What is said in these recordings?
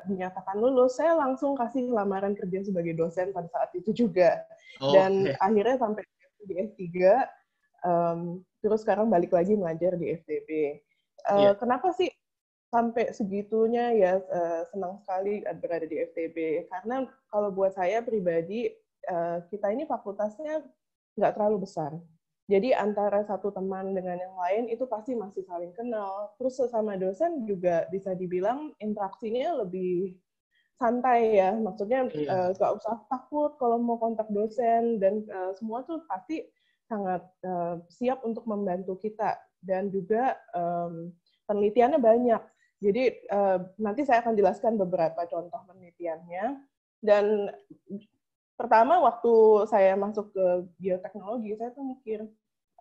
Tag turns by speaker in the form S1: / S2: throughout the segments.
S1: dinyatakan lulus, saya langsung kasih lamaran kerja sebagai dosen pada saat itu juga. Oh, Dan okay. akhirnya sampai di S3, um, terus sekarang balik lagi mengajar di FTB. Uh, eh, yeah. Kenapa sih sampai segitunya ya uh, senang sekali berada di FTB? Karena kalau buat saya pribadi, uh, kita ini fakultasnya nggak terlalu besar. Jadi antara satu teman dengan yang lain itu pasti masih saling kenal. Terus sesama dosen juga bisa dibilang interaksinya lebih santai ya. Maksudnya iya. Eh, nggak iya. uh, usah takut kalau mau kontak dosen dan uh, semua tuh pasti sangat uh, siap untuk membantu kita dan juga um, penelitiannya banyak. Jadi uh, nanti saya akan jelaskan beberapa contoh penelitiannya dan pertama waktu saya masuk ke bioteknologi saya tuh mikir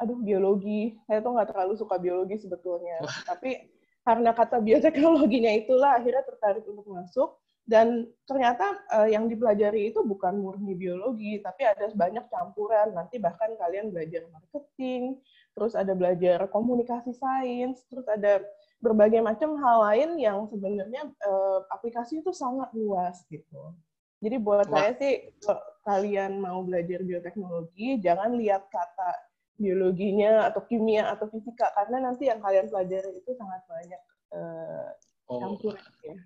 S1: aduh biologi saya tuh nggak terlalu suka biologi sebetulnya tapi karena kata bioteknologinya itulah akhirnya tertarik untuk masuk dan ternyata uh, yang dipelajari itu bukan murni biologi tapi ada banyak campuran nanti bahkan kalian belajar marketing terus ada belajar komunikasi sains terus ada berbagai macam hal lain yang sebenarnya uh, aplikasi itu sangat luas gitu jadi buat Wah. saya sih kalau kalian mau belajar bioteknologi jangan lihat kata biologinya atau kimia atau fisika karena nanti yang kalian pelajari itu sangat banyak uh, oh. campur ya.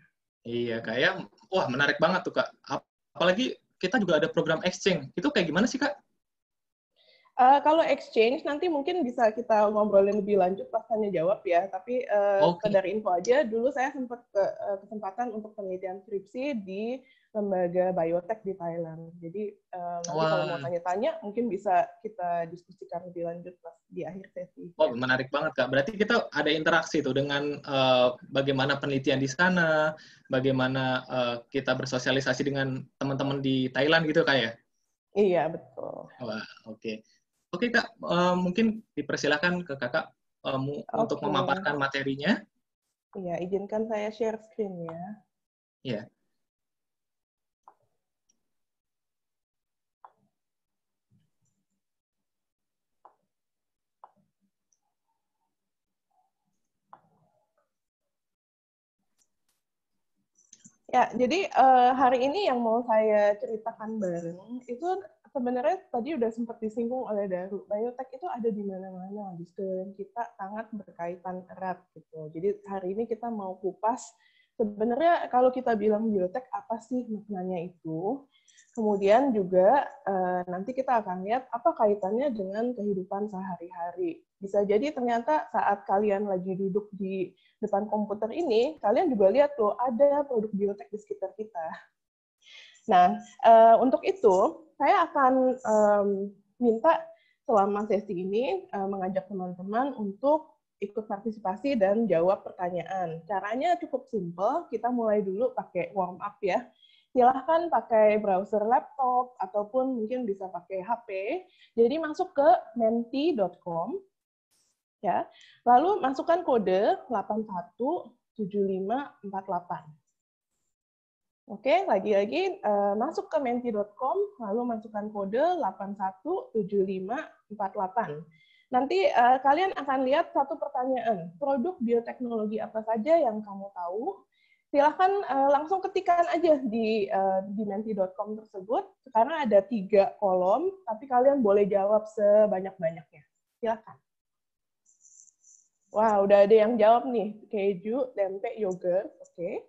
S2: Iya, kayak wah menarik banget tuh kak. Apalagi kita juga ada program exchange. Itu kayak gimana sih
S1: kak? Uh, kalau exchange nanti mungkin bisa kita ngobrolin lebih lanjut pas tanya jawab ya. Tapi uh, eh, okay. info aja, dulu saya sempat ke, uh, kesempatan untuk penelitian skripsi di lembaga biotek di Thailand. Jadi um, eh, wow. kalau mau tanya-tanya mungkin bisa kita diskusikan lebih lanjut pas di akhir sesi.
S2: Oh menarik banget kak. Berarti kita ada interaksi tuh dengan uh, bagaimana penelitian di sana, bagaimana uh, kita bersosialisasi dengan teman-teman di Thailand gitu kak ya? Iya betul. Wah oke okay. oke okay, kak uh, mungkin dipersilahkan ke kakak um, okay. untuk memaparkan materinya.
S1: Iya izinkan saya share screen ya. Iya. Yeah. Ya, jadi uh, hari ini yang mau saya ceritakan bareng itu sebenarnya tadi udah sempat disinggung oleh Daru. Biotech itu ada di mana-mana, di sekeliling kita sangat berkaitan erat gitu. Jadi hari ini kita mau kupas sebenarnya kalau kita bilang biotech apa sih maknanya itu? Kemudian juga eh, nanti kita akan lihat apa kaitannya dengan kehidupan sehari-hari. Bisa jadi ternyata saat kalian lagi duduk di depan komputer ini, kalian juga lihat tuh ada produk biotek di sekitar kita. Nah, eh, untuk itu saya akan minta selama sesi ini eh, mengajak teman-teman untuk ikut partisipasi dan jawab pertanyaan. Caranya cukup simple. kita mulai dulu pakai warm up ya silahkan pakai browser laptop ataupun mungkin bisa pakai HP. Jadi masuk ke menti.com ya. Lalu masukkan kode 817548. Oke, lagi-lagi eh, masuk ke menti.com lalu masukkan kode 817548. Nanti uh, kalian akan lihat satu pertanyaan, produk bioteknologi apa saja yang kamu tahu? silahkan uh, langsung ketikkan aja di uh, eh, dimenti.com tersebut karena ada tiga kolom tapi kalian boleh jawab sebanyak-banyaknya silahkan wah wow, udah ada yang jawab nih keju tempe yogurt oke okay.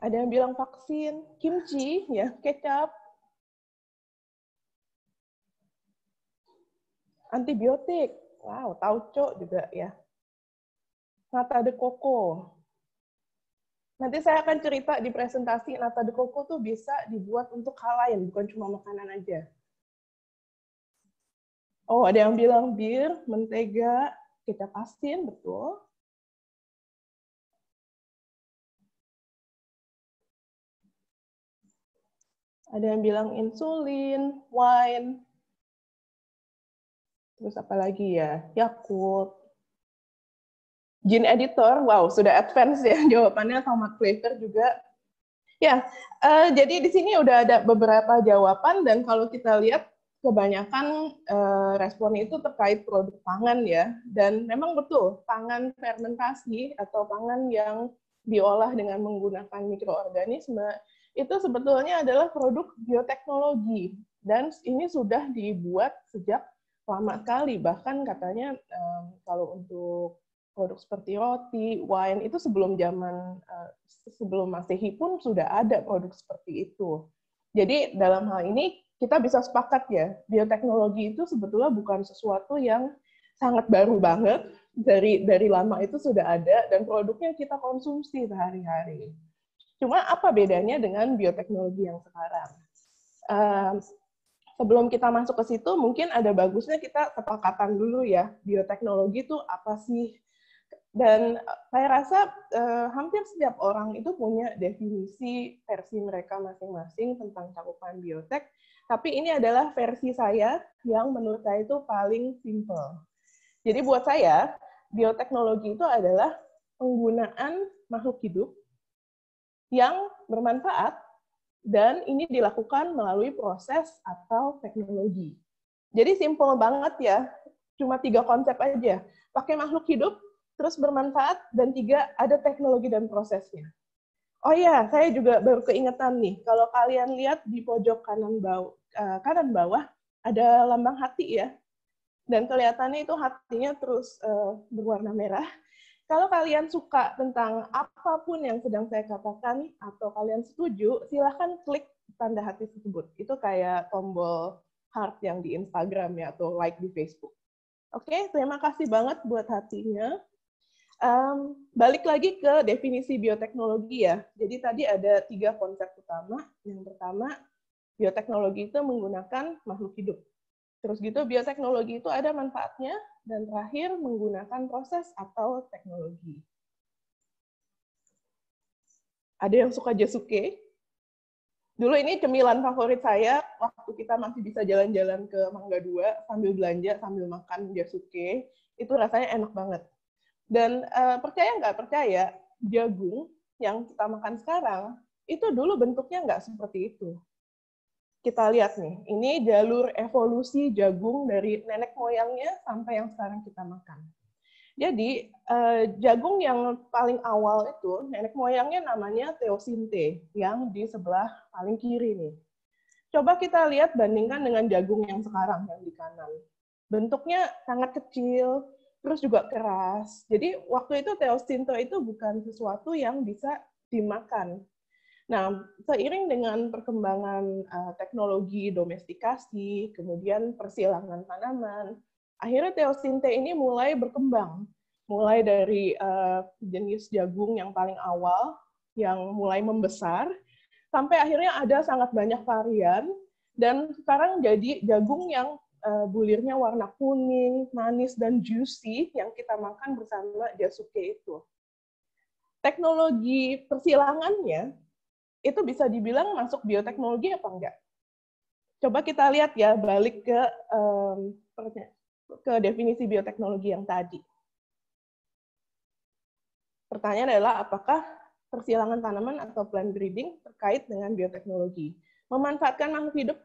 S1: ada yang bilang vaksin kimchi ya kecap antibiotik wow tauco juga ya nata de coco. Nanti saya akan cerita di presentasi nata de coco tuh bisa dibuat untuk hal lain, bukan cuma makanan aja. Oh, ada yang bilang bir, mentega, kita pastiin, betul. Ada yang bilang insulin, wine, terus apa lagi ya, Yakult. Gene editor, wow, sudah advance ya jawabannya sama Cleaver juga. Ya, uh, jadi di sini udah ada beberapa jawaban dan kalau kita lihat kebanyakan uh, respon itu terkait produk pangan ya. Dan memang betul, pangan fermentasi atau pangan yang diolah dengan menggunakan mikroorganisme itu sebetulnya adalah produk bioteknologi. Dan ini sudah dibuat sejak lama sekali, bahkan katanya um, kalau untuk produk seperti roti, wine itu sebelum zaman eh, sebelum masehi pun sudah ada produk seperti itu. Jadi dalam hal ini kita bisa sepakat ya, bioteknologi itu sebetulnya bukan sesuatu yang sangat baru banget dari dari lama itu sudah ada dan produknya kita konsumsi sehari-hari. Cuma apa bedanya dengan bioteknologi yang sekarang? Uh, sebelum kita masuk ke situ, mungkin ada bagusnya kita sepakatan dulu ya, bioteknologi itu apa sih? Dan eh, saya rasa uh, hampir setiap orang itu punya definisi versi mereka masing-masing tentang cakupan biotek, tapi ini adalah versi saya yang menurut saya itu paling simple. Jadi buat saya, bioteknologi itu adalah penggunaan makhluk hidup yang bermanfaat dan ini dilakukan melalui proses atau teknologi. Jadi simple banget ya, cuma tiga konsep aja. Pakai makhluk hidup, terus bermanfaat, dan tiga, ada teknologi dan prosesnya. Oh iya, saya juga baru keingetan nih, kalau kalian lihat di pojok kanan bawah, eh, kanan bawah ada lambang hati ya, dan kelihatannya itu hatinya terus eh, berwarna merah. Kalau kalian suka tentang apapun yang sedang saya katakan atau kalian setuju, silahkan klik tanda hati tersebut. Itu kayak tombol heart yang di Instagram ya atau like di Facebook. Oke, okay, terima kasih banget buat hatinya. Um, balik lagi ke definisi bioteknologi ya. Jadi tadi ada tiga konsep utama. Yang pertama, bioteknologi itu menggunakan makhluk hidup. Terus gitu, bioteknologi itu ada manfaatnya. Dan terakhir, menggunakan proses atau teknologi. Ada yang suka jasuke? Dulu ini cemilan favorit saya waktu kita masih bisa jalan-jalan ke Mangga Dua sambil belanja, sambil makan jasuke. Itu rasanya enak banget dan uh, percaya nggak percaya, jagung yang kita makan sekarang, itu dulu bentuknya nggak seperti itu. Kita lihat nih, ini jalur evolusi jagung dari nenek moyangnya sampai yang sekarang kita makan. Jadi uh, jagung yang paling awal itu nenek moyangnya namanya teosinte yang di sebelah paling kiri nih. Coba kita lihat bandingkan dengan jagung yang sekarang yang di kanan. Bentuknya sangat kecil, terus juga keras. Jadi waktu itu teosinto itu bukan sesuatu yang bisa dimakan. Nah, seiring dengan perkembangan uh, teknologi domestikasi, kemudian persilangan tanaman, akhirnya teosinte ini mulai berkembang. Mulai dari uh, jenis jagung yang paling awal, yang mulai membesar, sampai akhirnya ada sangat banyak varian, dan sekarang jadi jagung yang bulirnya eh, warna kuning, manis, dan juicy yang kita makan bersama jasuke itu. Teknologi persilangannya itu bisa dibilang masuk bioteknologi apa enggak? Coba kita lihat ya balik ke um, ke definisi bioteknologi yang tadi. Pertanyaan adalah apakah persilangan tanaman atau plant breeding terkait dengan bioteknologi? Memanfaatkan makhluk hidup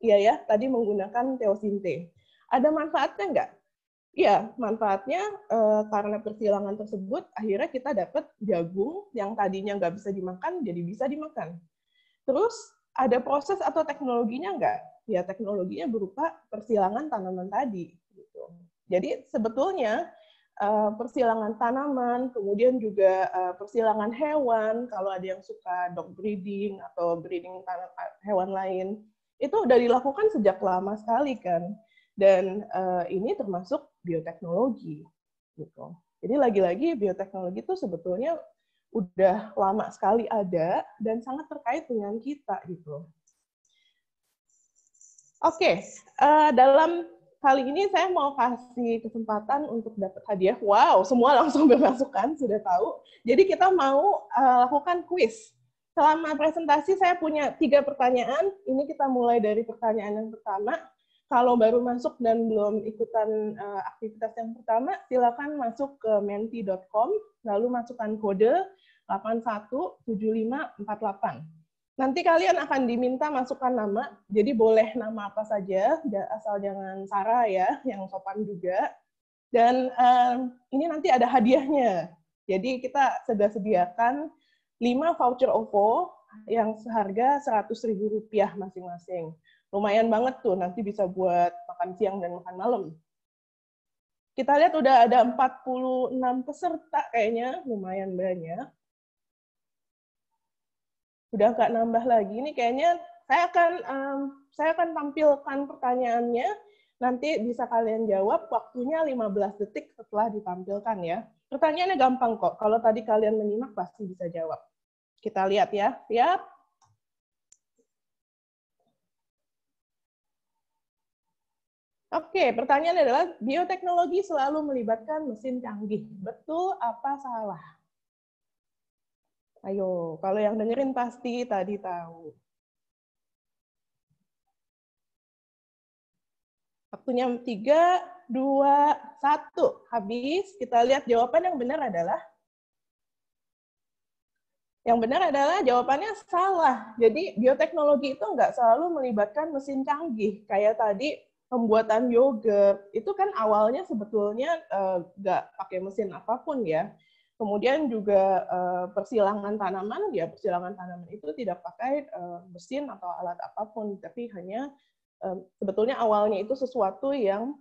S1: Iya ya, tadi menggunakan teosinte. Ada manfaatnya nggak? Iya, manfaatnya e, karena persilangan tersebut akhirnya kita dapat jagung yang tadinya nggak bisa dimakan jadi bisa dimakan. Terus ada proses atau teknologinya nggak? Ya teknologinya berupa persilangan tanaman tadi. Gitu. Jadi sebetulnya e, persilangan tanaman, kemudian juga e, persilangan hewan kalau ada yang suka dog breeding atau breeding hewan lain itu udah dilakukan sejak lama sekali kan dan uh, ini termasuk bioteknologi gitu jadi lagi-lagi bioteknologi itu sebetulnya udah lama sekali ada dan sangat terkait dengan kita gitu oke okay. uh, eh, dalam kali ini saya mau kasih kesempatan untuk dapat hadiah. Wow, semua langsung bermasukan, sudah tahu. Jadi kita mau uh, lakukan kuis. Selama presentasi saya punya tiga pertanyaan. Ini kita mulai dari pertanyaan yang pertama. Kalau baru masuk dan belum ikutan uh, aktivitas yang pertama, silakan masuk ke menti.com, lalu masukkan kode 817548. Nanti kalian akan diminta masukkan nama, jadi boleh nama apa saja, asal jangan Sarah ya, yang sopan juga. Dan uh, ini nanti ada hadiahnya. Jadi kita sudah sediakan 5 voucher OVO yang seharga Rp100.000 masing-masing. Lumayan banget tuh, nanti bisa buat makan siang dan makan malam. Kita lihat udah ada 46 peserta kayaknya, lumayan banyak. Udah nggak nambah lagi, ini kayaknya saya akan um, saya akan tampilkan pertanyaannya nanti bisa kalian jawab waktunya 15 detik setelah ditampilkan ya. Pertanyaannya gampang kok. Kalau tadi kalian menyimak pasti bisa jawab. Kita lihat ya. Siap? Oke, pertanyaan adalah bioteknologi selalu melibatkan mesin canggih. Betul apa salah? Ayo, kalau yang dengerin pasti tadi tahu. Waktunya 3, 2, 1. Habis, kita lihat jawaban yang benar adalah yang benar adalah jawabannya salah. Jadi bioteknologi itu nggak selalu melibatkan mesin canggih. Kayak tadi pembuatan yogurt itu kan awalnya sebetulnya eh, nggak uh, pakai mesin apapun ya. Kemudian juga uh, persilangan tanaman, ya persilangan tanaman itu tidak pakai uh, mesin atau alat apapun, tapi hanya uh, sebetulnya awalnya itu sesuatu yang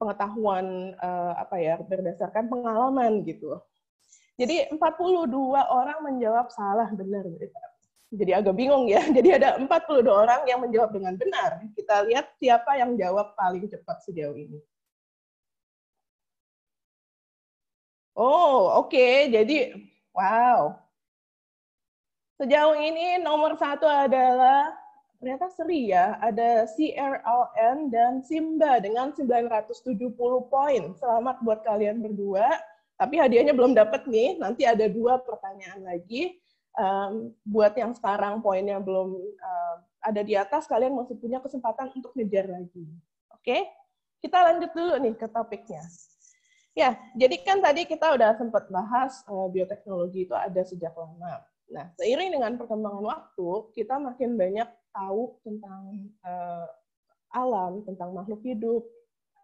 S1: pengetahuan uh, apa ya berdasarkan pengalaman gitu. Jadi 42 orang menjawab salah benar. Jadi agak bingung ya. Jadi ada 42 orang yang menjawab dengan benar. Kita lihat siapa yang jawab paling cepat sejauh ini. Oh, oke. Okay. Jadi, wow. Sejauh ini nomor satu adalah ternyata seri ya. Ada CRLN dan Simba dengan 970 poin. Selamat buat kalian berdua tapi hadiahnya belum dapat nih. Nanti ada dua pertanyaan lagi. Um, buat yang sekarang poinnya belum uh, ada di atas, kalian masih punya kesempatan untuk ngejar lagi. Oke, okay? kita lanjut dulu nih ke topiknya. Ya, jadi kan tadi kita udah sempat bahas uh, bioteknologi itu ada sejak lama. Nah, seiring dengan perkembangan waktu, kita makin banyak tahu tentang uh, alam, tentang makhluk hidup.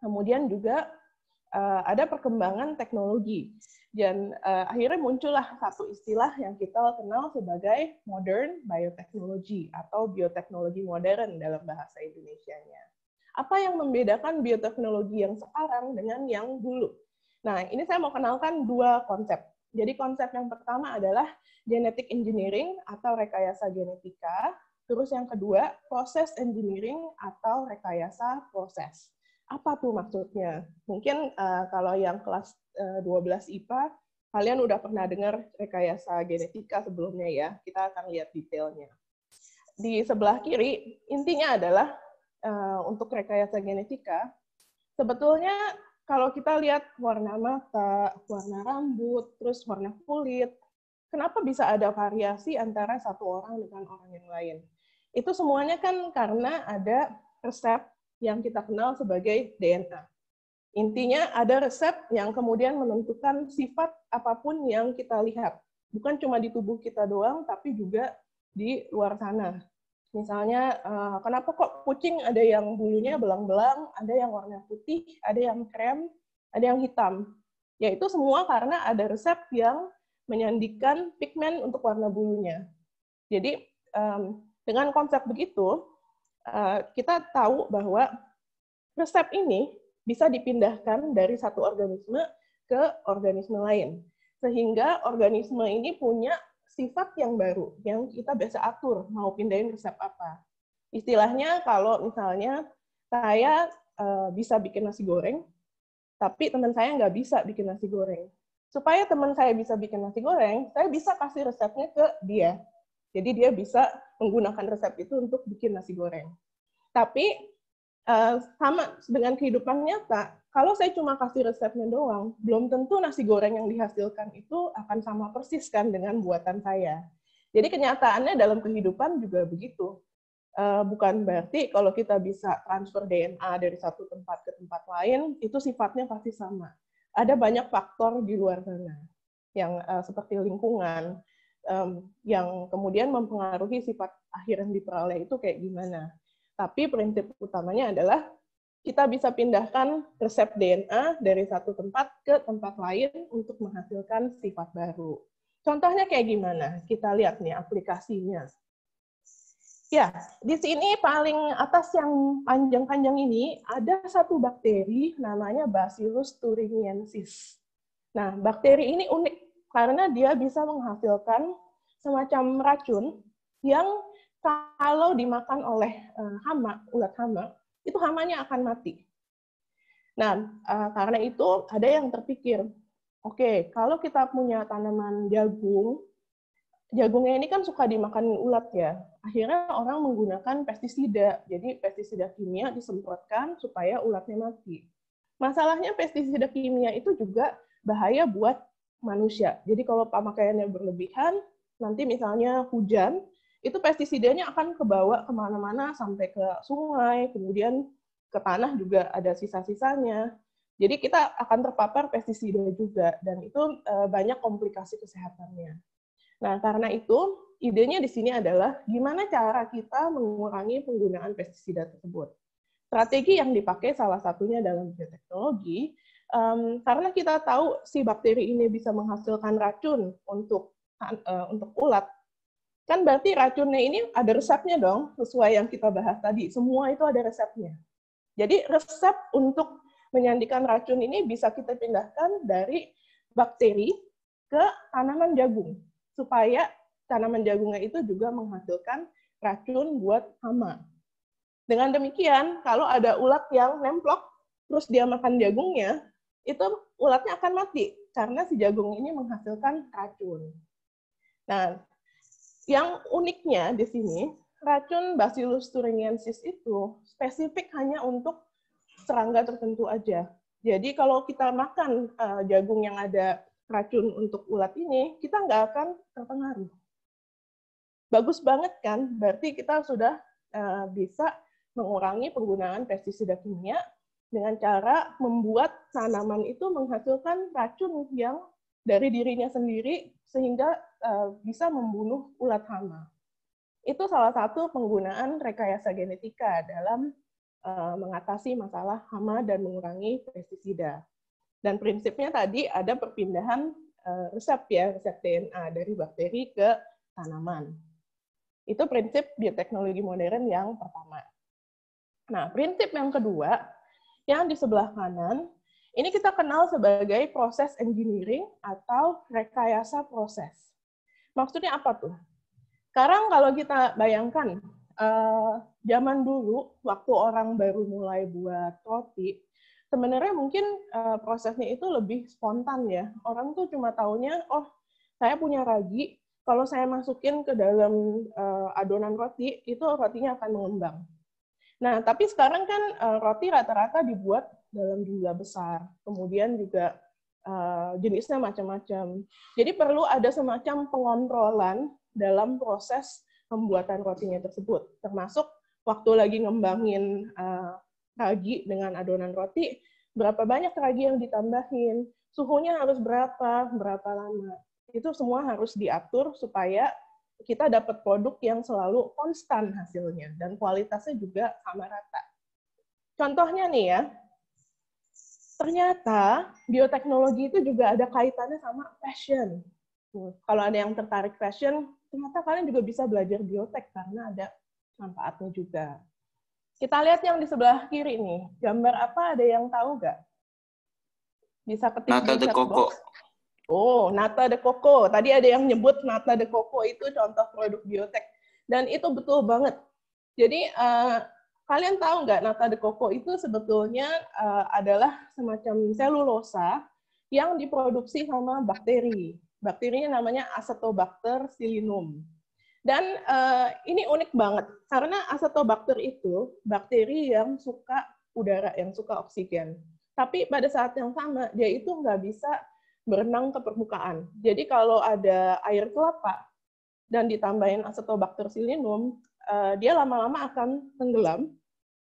S1: Kemudian juga uh, ada perkembangan teknologi dan uh, akhirnya muncullah satu istilah yang kita kenal sebagai modern biotechnology atau bioteknologi modern dalam bahasa Indonesianya. Apa yang membedakan bioteknologi yang sekarang dengan yang dulu? Nah, ini saya mau kenalkan dua konsep. Jadi konsep yang pertama adalah genetic engineering atau rekayasa genetika, terus yang kedua proses engineering atau rekayasa proses apa tuh maksudnya? Mungkin uh, kalau yang kelas uh, 12 IPA, kalian udah pernah dengar rekayasa genetika sebelumnya ya. Kita akan lihat detailnya. Di sebelah kiri, intinya adalah uh, untuk rekayasa genetika, sebetulnya kalau kita lihat warna mata, warna rambut, terus warna kulit, kenapa bisa ada variasi antara satu orang dengan orang yang lain? Itu semuanya kan karena ada resep yang kita kenal sebagai DNA. Intinya ada resep yang kemudian menentukan sifat apapun yang kita lihat. Bukan cuma di tubuh kita doang, tapi juga di luar sana. Misalnya, eh, kenapa kok kucing ada yang bulunya belang-belang, ada yang warna putih, ada yang krem, ada yang hitam. Yaitu semua karena ada resep yang menyandikan pigmen untuk warna bulunya. Jadi, dengan konsep begitu, Eh, kita tahu bahwa resep ini bisa dipindahkan dari satu organisme ke organisme lain. Sehingga organisme ini punya sifat yang baru, yang kita biasa atur, mau pindahin resep apa. Istilahnya kalau misalnya saya eh, bisa bikin nasi goreng, tapi teman saya nggak bisa bikin nasi goreng. Supaya teman saya bisa bikin nasi goreng, saya bisa kasih resepnya ke dia jadi dia bisa menggunakan resep itu untuk bikin nasi goreng. Tapi eh, sama dengan kehidupan nyata, kalau saya cuma kasih resepnya doang, belum tentu nasi goreng yang dihasilkan itu akan sama persis kan dengan buatan saya. Jadi kenyataannya dalam kehidupan juga begitu. Eh, bukan berarti kalau kita bisa transfer DNA dari satu tempat ke tempat lain, itu sifatnya pasti sama. Ada banyak faktor di luar sana, yang eh, seperti lingkungan, um, yang kemudian mempengaruhi sifat akhir yang diperoleh itu kayak gimana. Tapi prinsip utamanya adalah kita bisa pindahkan resep DNA dari satu tempat ke tempat lain untuk menghasilkan sifat baru. Contohnya kayak gimana? Kita lihat nih aplikasinya. Ya, di sini paling atas yang panjang-panjang ini ada satu bakteri namanya Bacillus thuringiensis. Nah, bakteri ini unik karena dia bisa menghasilkan semacam racun yang kalau dimakan oleh eh, hama, ulat hama, itu hamanya akan mati. Nah, eh, karena itu ada yang terpikir, oke, okay, kalau kita punya tanaman jagung, jagungnya ini kan suka dimakan ulat ya. Akhirnya orang menggunakan pestisida. Jadi pestisida kimia disemprotkan supaya ulatnya mati. Masalahnya pestisida kimia itu juga bahaya buat manusia. Jadi kalau pemakaiannya berlebihan, nanti misalnya hujan, itu pestisidanya akan kebawa kemana-mana sampai ke sungai, kemudian ke tanah juga ada sisa-sisanya. Jadi kita akan terpapar pestisida juga dan itu eh, banyak komplikasi kesehatannya. Nah, karena itu idenya di sini adalah gimana cara kita mengurangi penggunaan pestisida tersebut. Strategi yang dipakai salah satunya dalam bioteknologi Um, karena kita tahu si bakteri ini bisa menghasilkan racun untuk uh, untuk ulat, kan berarti racunnya ini ada resepnya dong, sesuai yang kita bahas tadi. Semua itu ada resepnya. Jadi resep untuk menyandikan racun ini bisa kita pindahkan dari bakteri ke tanaman jagung supaya tanaman jagungnya itu juga menghasilkan racun buat hama. Dengan demikian, kalau ada ulat yang nemplok terus dia makan jagungnya, itu ulatnya akan mati karena si jagung ini menghasilkan racun. Nah, yang uniknya di sini, racun Bacillus thuringiensis itu spesifik hanya untuk serangga tertentu aja. Jadi kalau kita makan uh, jagung yang ada racun untuk ulat ini, kita nggak akan terpengaruh. Bagus banget kan? Berarti kita sudah uh, bisa mengurangi penggunaan pestisida kimia dengan cara membuat tanaman itu menghasilkan racun yang dari dirinya sendiri sehingga uh, bisa membunuh ulat hama. Itu salah satu penggunaan rekayasa genetika dalam uh, mengatasi masalah hama dan mengurangi pestisida. Dan prinsipnya tadi ada perpindahan uh, resep ya, resep DNA dari bakteri ke tanaman. Itu prinsip bioteknologi modern yang pertama. Nah, prinsip yang kedua yang di sebelah kanan, ini kita kenal sebagai proses engineering atau rekayasa proses. Maksudnya apa tuh? Sekarang kalau kita bayangkan, uh, zaman dulu waktu orang baru mulai buat roti, sebenarnya mungkin uh, prosesnya itu lebih spontan ya. Orang tuh cuma taunya, oh saya punya ragi, kalau saya masukin ke dalam uh, adonan roti, itu rotinya akan mengembang. Nah, tapi sekarang kan uh, roti rata-rata dibuat dalam jumlah besar. Kemudian juga uh, jenisnya macam-macam. Jadi perlu ada semacam pengontrolan dalam proses pembuatan rotinya tersebut. Termasuk waktu lagi ngembangin uh, ragi dengan adonan roti, berapa banyak ragi yang ditambahin, suhunya harus berapa, berapa lama. Itu semua harus diatur supaya kita dapat produk yang selalu konstan hasilnya dan kualitasnya juga sama rata. Contohnya nih ya, ternyata bioteknologi itu juga ada kaitannya sama fashion. Kalau ada yang tertarik fashion, ternyata kalian juga bisa belajar biotek karena ada manfaatnya juga. Kita lihat yang di sebelah kiri nih, gambar apa ada yang tahu nggak? Bisa ketik di chat Oh, nata de coco. Tadi ada yang nyebut nata de coco itu contoh produk biotek. Dan itu betul banget. Jadi, uh, kalian tahu nggak nata de coco itu sebetulnya uh, adalah semacam selulosa yang diproduksi sama bakteri. Bakterinya namanya Acetobacter silinum. Dan uh, ini unik banget, karena Acetobacter itu bakteri yang suka udara, yang suka oksigen. Tapi pada saat yang sama, dia itu nggak bisa berenang ke permukaan. Jadi kalau ada air kelapa dan ditambahin asetobakter silinum, uh, eh, dia lama-lama akan tenggelam.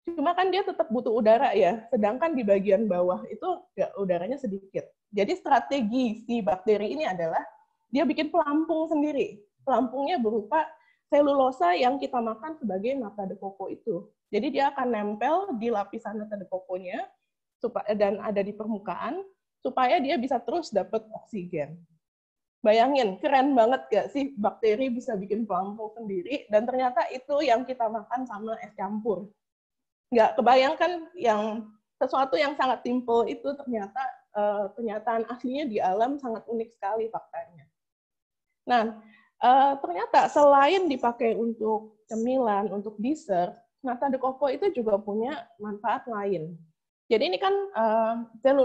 S1: Cuma kan dia tetap butuh udara ya, sedangkan di bagian bawah itu ya, udaranya sedikit. Jadi strategi si bakteri ini adalah dia bikin pelampung sendiri. Pelampungnya berupa selulosa yang kita makan sebagai nata de coco itu. Jadi dia akan nempel di lapisan nata de coco-nya dan ada di permukaan supaya dia bisa terus dapat oksigen. Bayangin, keren banget gak sih bakteri bisa bikin pelampung sendiri dan ternyata itu yang kita makan sama es campur. Gak kebayangkan yang sesuatu yang sangat simple itu ternyata uh, eh, pernyataan aslinya di alam sangat unik sekali faktanya. Nah, uh, ternyata selain dipakai untuk cemilan, untuk dessert, nata de coco itu juga punya manfaat lain. Jadi ini kan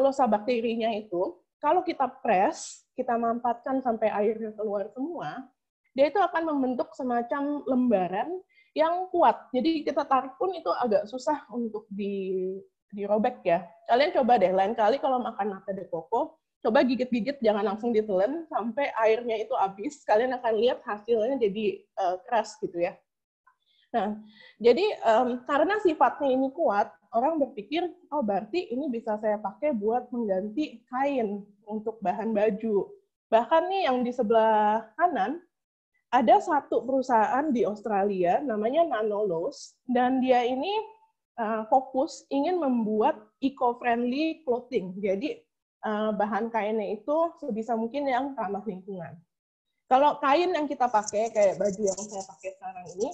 S1: uh, bakterinya itu, kalau kita press, kita mampatkan sampai airnya keluar semua, dia itu akan membentuk semacam lembaran yang kuat. Jadi kita tarik pun itu agak susah untuk di dirobek ya. Kalian coba deh, lain kali kalau makan nata de coco, coba gigit-gigit, jangan langsung ditelan sampai airnya itu habis. Kalian akan lihat hasilnya jadi uh, keras gitu ya. Nah, jadi um, karena sifatnya ini kuat, orang berpikir, oh berarti ini bisa saya pakai buat mengganti kain untuk bahan baju. Bahkan nih yang di sebelah kanan, ada satu perusahaan di Australia namanya Nanolos, dan dia ini uh, fokus ingin membuat eco-friendly clothing. Jadi uh, bahan kainnya itu sebisa mungkin yang ramah lingkungan. Kalau kain yang kita pakai, kayak baju yang saya pakai sekarang ini,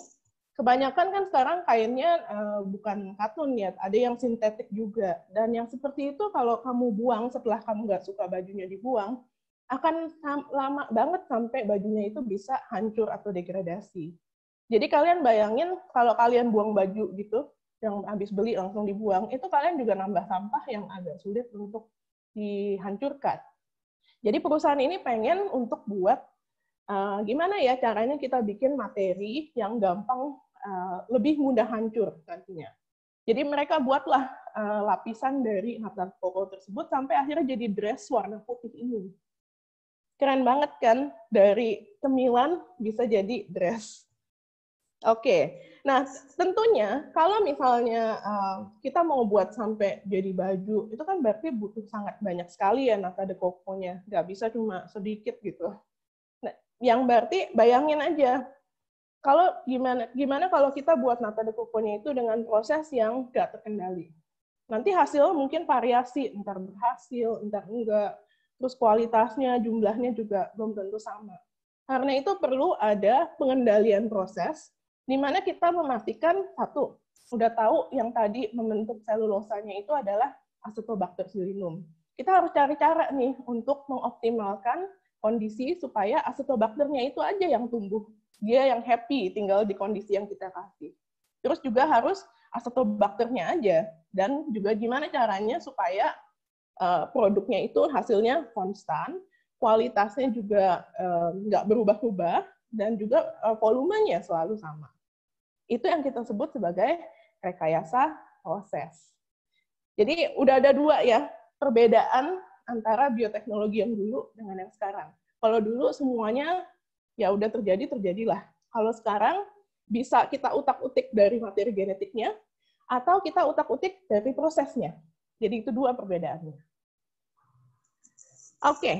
S1: kebanyakan kan sekarang kainnya uh, bukan katun ya, ada yang sintetik juga. Dan yang seperti itu kalau kamu buang setelah kamu nggak suka bajunya dibuang, akan lama banget sampai bajunya itu bisa hancur atau degradasi. Jadi kalian bayangin kalau kalian buang baju gitu, yang habis beli langsung dibuang, itu kalian juga nambah sampah yang agak sulit untuk dihancurkan. Jadi perusahaan ini pengen untuk buat uh, gimana ya caranya kita bikin materi yang gampang Eh, lebih mudah hancur nantinya. Jadi mereka buatlah uh, lapisan dari hafalan pokok tersebut sampai akhirnya jadi dress warna putih ini. Keren banget kan? Dari cemilan bisa jadi dress. Oke, okay. nah tentunya kalau misalnya uh, kita mau buat sampai jadi baju, itu kan berarti butuh sangat banyak sekali ya nata de coco-nya. Nggak bisa cuma sedikit gitu. Nah, yang berarti bayangin aja, kalau gimana gimana kalau kita buat nata de coco nya itu dengan proses yang nggak terkendali. Nanti hasil mungkin variasi, entar berhasil, entar enggak. Terus kualitasnya, jumlahnya juga belum tentu sama. Karena itu perlu ada pengendalian proses, di mana kita memastikan, satu, sudah tahu yang tadi membentuk selulosanya itu adalah Acetobacter silinum. Kita harus cari cara nih untuk mengoptimalkan kondisi supaya acetobacternya itu aja yang tumbuh dia yang happy tinggal di kondisi yang kita kasih. Terus juga harus asetobakternya aja dan juga gimana caranya supaya uh, produknya itu hasilnya konstan, kualitasnya juga eh, nggak uh, berubah-ubah dan juga uh, volumenya selalu sama. Itu yang kita sebut sebagai rekayasa proses. Jadi udah ada dua ya perbedaan antara bioteknologi yang dulu dengan yang sekarang. Kalau dulu semuanya ya udah terjadi terjadilah. Kalau sekarang bisa kita utak-utik dari materi genetiknya atau kita utak-utik dari prosesnya. Jadi itu dua perbedaannya. Oke, okay.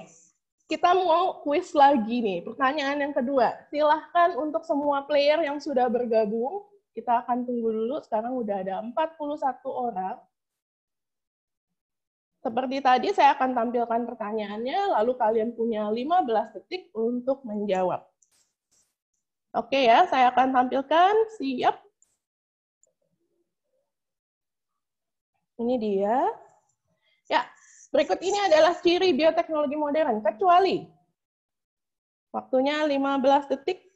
S1: kita mau kuis lagi nih. Pertanyaan yang kedua, silahkan untuk semua player yang sudah bergabung, kita akan tunggu dulu. Sekarang udah ada 41 orang. Seperti tadi saya akan tampilkan pertanyaannya, lalu kalian punya 15 detik untuk menjawab. Oke ya, saya akan tampilkan. Siap. Ini dia. Ya, berikut ini adalah ciri bioteknologi modern, kecuali. Waktunya 15 detik.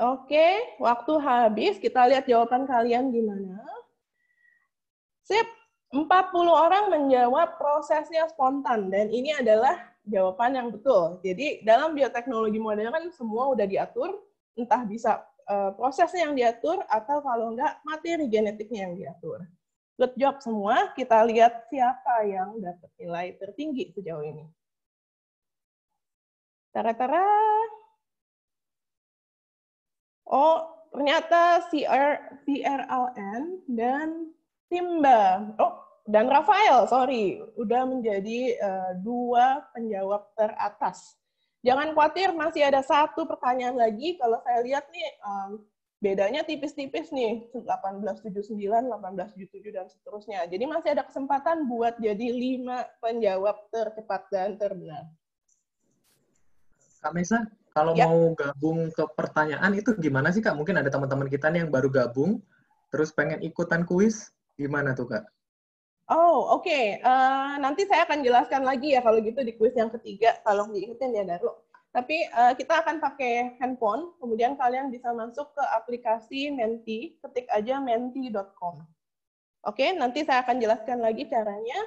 S1: Oke, waktu habis. Kita lihat jawaban kalian gimana. Sip, 40 orang menjawab prosesnya spontan. Dan ini adalah jawaban yang betul. Jadi dalam bioteknologi modern kan semua udah diatur, entah bisa eh, prosesnya yang diatur, atau kalau enggak materi genetiknya yang diatur. Good job semua, kita lihat siapa yang dapat nilai tertinggi sejauh ini. Tara-tara, Oh, ternyata CR, CRLN dan Timba. Oh, dan Rafael, sorry, udah menjadi uh, dua penjawab teratas. Jangan khawatir, masih ada satu pertanyaan lagi. Kalau saya lihat nih, um, bedanya tipis-tipis nih, 1879, 1877, dan seterusnya. Jadi masih ada kesempatan buat jadi lima penjawab tercepat dan terbenar.
S2: Kak Mesa, kalau yeah. mau gabung ke pertanyaan itu gimana sih Kak? Mungkin ada teman-teman kita nih yang baru gabung, terus pengen ikutan kuis, gimana tuh Kak?
S1: Oh, oke. Okay. Uh, eh, nanti saya akan jelaskan lagi ya kalau gitu di kuis yang ketiga, tolong diingetin ya Daru. Tapi uh, kita akan pakai handphone, kemudian kalian bisa masuk ke aplikasi Menti, ketik aja menti.com. Oke, okay, nanti saya akan jelaskan lagi caranya.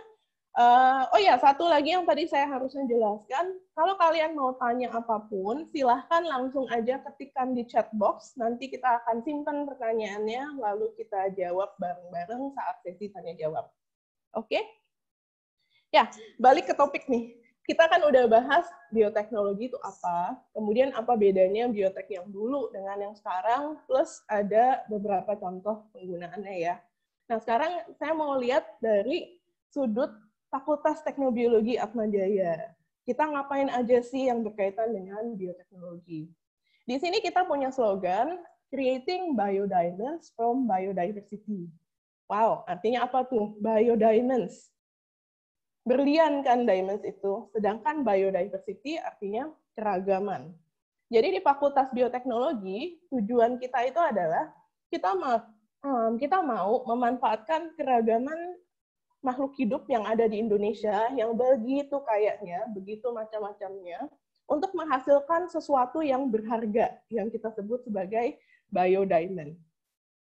S1: Uh, oh ya, satu lagi yang tadi saya harusnya jelaskan, kalau kalian mau tanya apapun, silahkan langsung aja ketikkan di chat box, nanti kita akan simpan pertanyaannya, lalu kita jawab bareng-bareng saat sesi tanya-jawab. Oke? Okay? Ya, balik ke topik nih. Kita kan udah bahas bioteknologi itu apa, kemudian apa bedanya biotek yang dulu dengan yang sekarang, plus ada beberapa contoh penggunaannya ya. Nah, sekarang saya mau lihat dari sudut Fakultas Teknobiologi Atmajaya. Kita ngapain aja sih yang berkaitan dengan bioteknologi? Di sini kita punya slogan, Creating Biodiamonds from Biodiversity. Wow, artinya apa tuh? Biodiamonds. Berlian kan diamonds itu, sedangkan biodiversity artinya keragaman. Jadi di Fakultas Bioteknologi, tujuan kita itu adalah kita mau kita mau memanfaatkan keragaman makhluk hidup yang ada di Indonesia yang begitu kayaknya, begitu macam-macamnya, untuk menghasilkan sesuatu yang berharga, yang kita sebut sebagai biodiamond.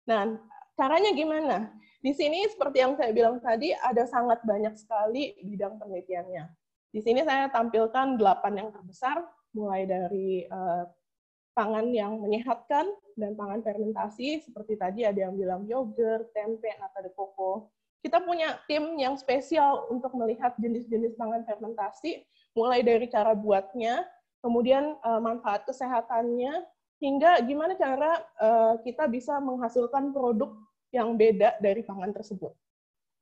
S1: Nah, caranya gimana? Di sini, seperti yang saya bilang tadi, ada sangat banyak sekali bidang penelitiannya. Di sini saya tampilkan delapan yang terbesar, mulai dari eh, pangan yang menyehatkan dan pangan fermentasi, seperti tadi ada yang bilang yogurt, tempe, nata de coco, kita punya tim yang spesial untuk melihat jenis-jenis pangan fermentasi, mulai dari cara buatnya, kemudian uh, manfaat kesehatannya, hingga gimana cara uh, kita bisa menghasilkan produk yang beda dari pangan tersebut.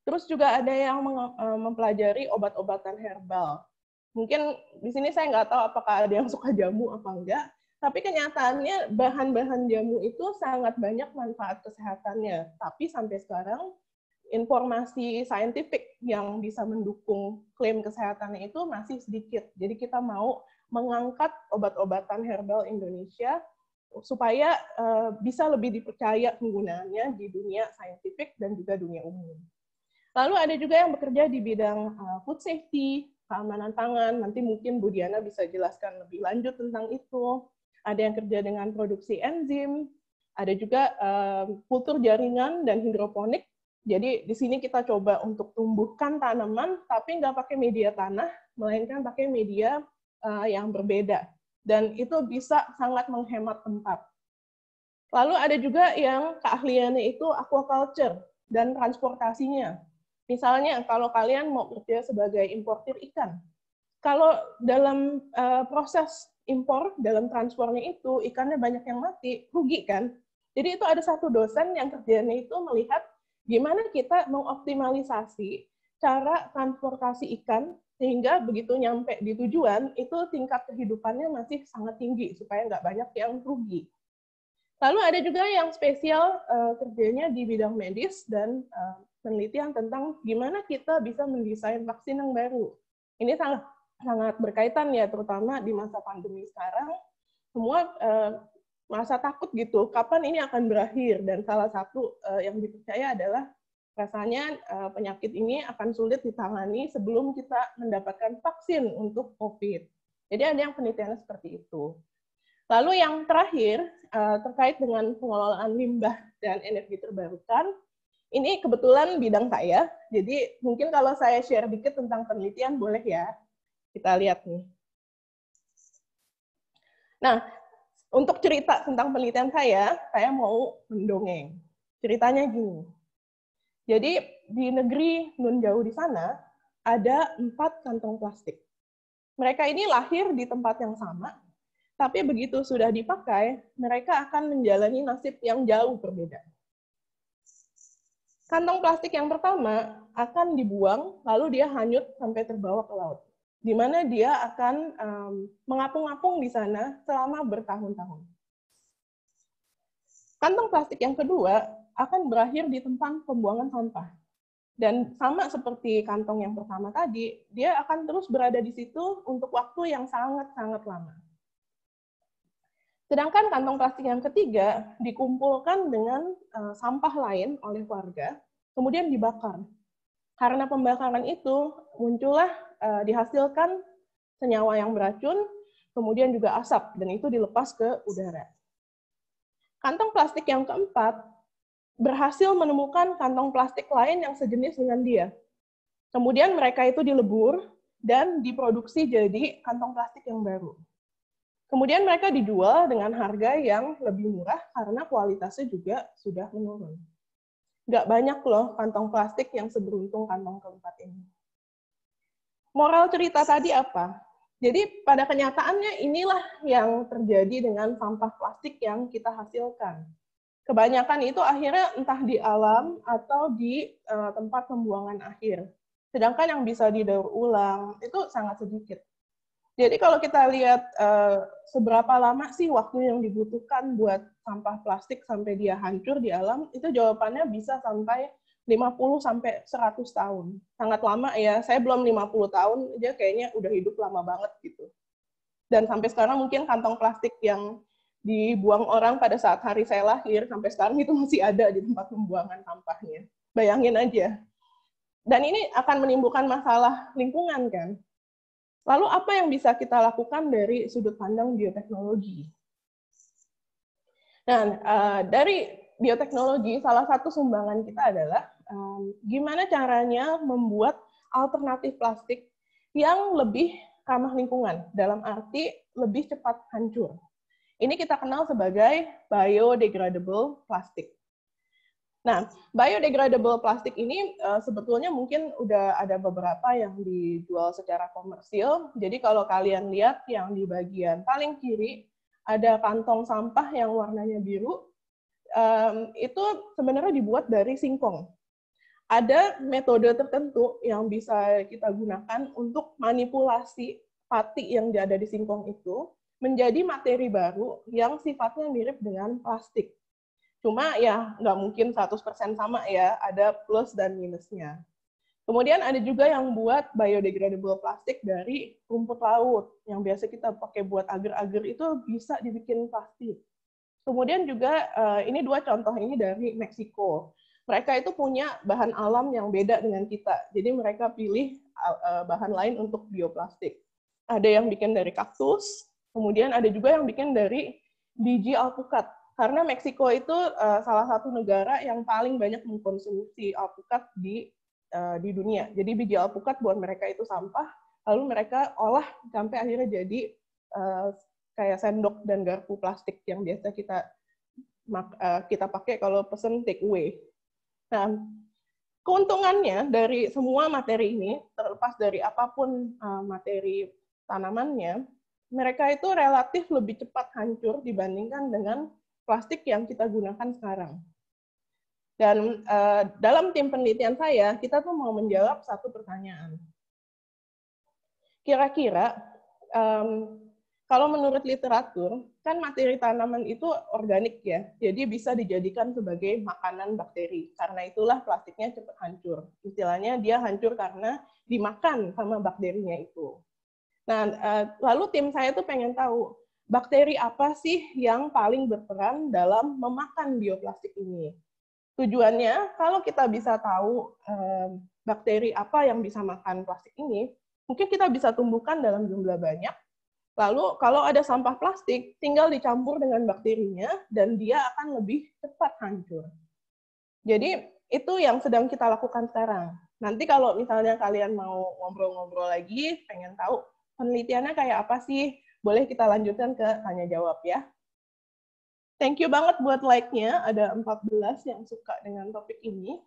S1: Terus juga ada yang eh, mempelajari obat-obatan herbal. Mungkin di sini saya nggak tahu apakah ada yang suka jamu apa enggak, tapi kenyataannya bahan-bahan jamu itu sangat banyak manfaat kesehatannya. Tapi sampai sekarang informasi saintifik yang bisa mendukung klaim kesehatannya itu masih sedikit. Jadi kita mau mengangkat obat-obatan herbal Indonesia supaya uh, bisa lebih dipercaya penggunaannya di dunia saintifik dan juga dunia umum. Lalu ada juga yang bekerja di bidang uh, food safety, keamanan pangan. Nanti mungkin Bu Diana bisa jelaskan lebih lanjut tentang itu. Ada yang kerja dengan produksi enzim, ada juga uh, kultur jaringan dan hidroponik jadi di sini kita coba untuk tumbuhkan tanaman, tapi nggak pakai media tanah, melainkan pakai media uh, yang berbeda. Dan itu bisa sangat menghemat tempat. Lalu ada juga yang keahliannya itu aquaculture dan transportasinya. Misalnya kalau kalian mau kerja sebagai importir ikan, kalau dalam uh, proses impor dalam transportnya itu ikannya banyak yang mati, rugi kan? Jadi itu ada satu dosen yang kerjanya itu melihat Gimana kita mengoptimalisasi cara transportasi ikan sehingga begitu nyampe di tujuan itu tingkat kehidupannya masih sangat tinggi supaya nggak banyak yang rugi. Lalu ada juga yang spesial uh, kerjanya di bidang medis dan uh, penelitian tentang gimana kita bisa mendesain vaksin yang baru. Ini sangat sangat berkaitan ya terutama di masa pandemi sekarang semua uh, merasa takut gitu kapan ini akan berakhir dan salah satu uh, yang dipercaya adalah rasanya uh, penyakit ini akan sulit ditangani sebelum kita mendapatkan vaksin untuk COVID. Jadi ada yang penelitiannya seperti itu. Lalu yang terakhir uh, terkait dengan pengelolaan limbah dan energi terbarukan, ini kebetulan bidang saya. Jadi mungkin kalau saya share dikit tentang penelitian boleh ya. Kita lihat nih. Nah, untuk cerita tentang penelitian saya, saya mau mendongeng. Ceritanya gini. Jadi di negeri nun jauh di sana ada empat kantong plastik. Mereka ini lahir di tempat yang sama, tapi begitu sudah dipakai, mereka akan menjalani nasib yang jauh berbeda. Kantong plastik yang pertama akan dibuang, lalu dia hanyut sampai terbawa ke laut di mana dia akan um, mengapung-apung di sana selama bertahun-tahun. Kantong plastik yang kedua akan berakhir di tempat pembuangan sampah. Dan sama seperti kantong yang pertama tadi, dia akan terus berada di situ untuk waktu yang sangat-sangat lama. Sedangkan kantong plastik yang ketiga dikumpulkan dengan uh, sampah lain oleh warga, kemudian dibakar. Karena pembakaran itu muncullah uh, dihasilkan senyawa yang beracun, kemudian juga asap, dan itu dilepas ke udara. Kantong plastik yang keempat berhasil menemukan kantong plastik lain yang sejenis dengan dia. Kemudian mereka itu dilebur dan diproduksi jadi kantong plastik yang baru. Kemudian mereka dijual dengan harga yang lebih murah karena kualitasnya juga sudah menurun. Gak banyak loh kantong plastik yang seberuntung kantong keempat ini moral cerita tadi apa? Jadi pada kenyataannya inilah yang terjadi dengan sampah plastik yang kita hasilkan. Kebanyakan itu akhirnya entah di alam atau di uh, tempat pembuangan akhir. Sedangkan yang bisa didaur ulang itu sangat sedikit. Jadi kalau kita lihat uh, seberapa lama sih waktu yang dibutuhkan buat sampah plastik sampai dia hancur di alam, itu jawabannya bisa sampai 50 sampai 100 tahun. Sangat lama ya. Saya belum 50 tahun, dia kayaknya udah hidup lama banget gitu. Dan sampai sekarang mungkin kantong plastik yang dibuang orang pada saat hari saya lahir sampai sekarang itu masih ada di tempat pembuangan sampahnya. Bayangin aja. Dan ini akan menimbulkan masalah lingkungan kan. Lalu apa yang bisa kita lakukan dari sudut pandang bioteknologi? Nah, eh, dari bioteknologi salah satu sumbangan kita adalah um, gimana caranya membuat alternatif plastik yang lebih ramah lingkungan, dalam arti lebih cepat hancur. Ini kita kenal sebagai biodegradable plastik. Nah, biodegradable plastik ini uh, sebetulnya mungkin udah ada beberapa yang dijual secara komersil. Jadi kalau kalian lihat yang di bagian paling kiri ada kantong sampah yang warnanya biru, um, itu sebenarnya dibuat dari singkong ada metode tertentu yang bisa kita gunakan untuk manipulasi pati yang ada di singkong itu menjadi materi baru yang sifatnya mirip dengan plastik. Cuma ya nggak mungkin 100% sama ya, ada plus dan minusnya. Kemudian ada juga yang buat biodegradable plastik dari rumput laut, yang biasa kita pakai buat agar-agar itu bisa dibikin plastik. Kemudian juga eh, ini dua contoh ini dari Meksiko mereka itu punya bahan alam yang beda dengan kita. Jadi mereka pilih uh, uh, bahan lain untuk bioplastik. Ada yang bikin dari kaktus, kemudian ada juga yang bikin dari biji alpukat. Karena Meksiko itu uh, salah satu negara yang paling banyak mengkonsumsi alpukat di di dunia. Jadi biji alpukat buat mereka itu sampah, lalu mereka olah sampai akhirnya jadi kayak sendok dan garpu plastik yang biasa kita kita pakai kalau pesen take away. Nah, keuntungannya dari semua materi ini, terlepas dari apapun eh, materi tanamannya, mereka itu relatif lebih cepat hancur dibandingkan dengan plastik yang kita gunakan sekarang. Dan uh, dalam tim penelitian saya, kita tuh mau menjawab satu pertanyaan. Kira-kira, um, kalau menurut literatur, kan materi tanaman itu organik ya, jadi bisa dijadikan sebagai makanan bakteri. Karena itulah plastiknya cepat hancur. Istilahnya dia hancur karena dimakan sama bakterinya itu. Nah, eh, lalu tim saya tuh pengen tahu, bakteri apa sih yang paling berperan dalam memakan bioplastik ini? Tujuannya, kalau kita bisa tahu eh, bakteri apa yang bisa makan plastik ini, mungkin kita bisa tumbuhkan dalam jumlah banyak, Lalu kalau ada sampah plastik, tinggal dicampur dengan bakterinya dan dia akan lebih cepat hancur. Jadi itu yang sedang kita lakukan sekarang. Nanti kalau misalnya kalian mau ngobrol-ngobrol lagi, pengen tahu penelitiannya kayak apa sih, boleh kita lanjutkan ke tanya jawab ya. Thank you banget buat like-nya, ada 14 yang suka dengan topik ini.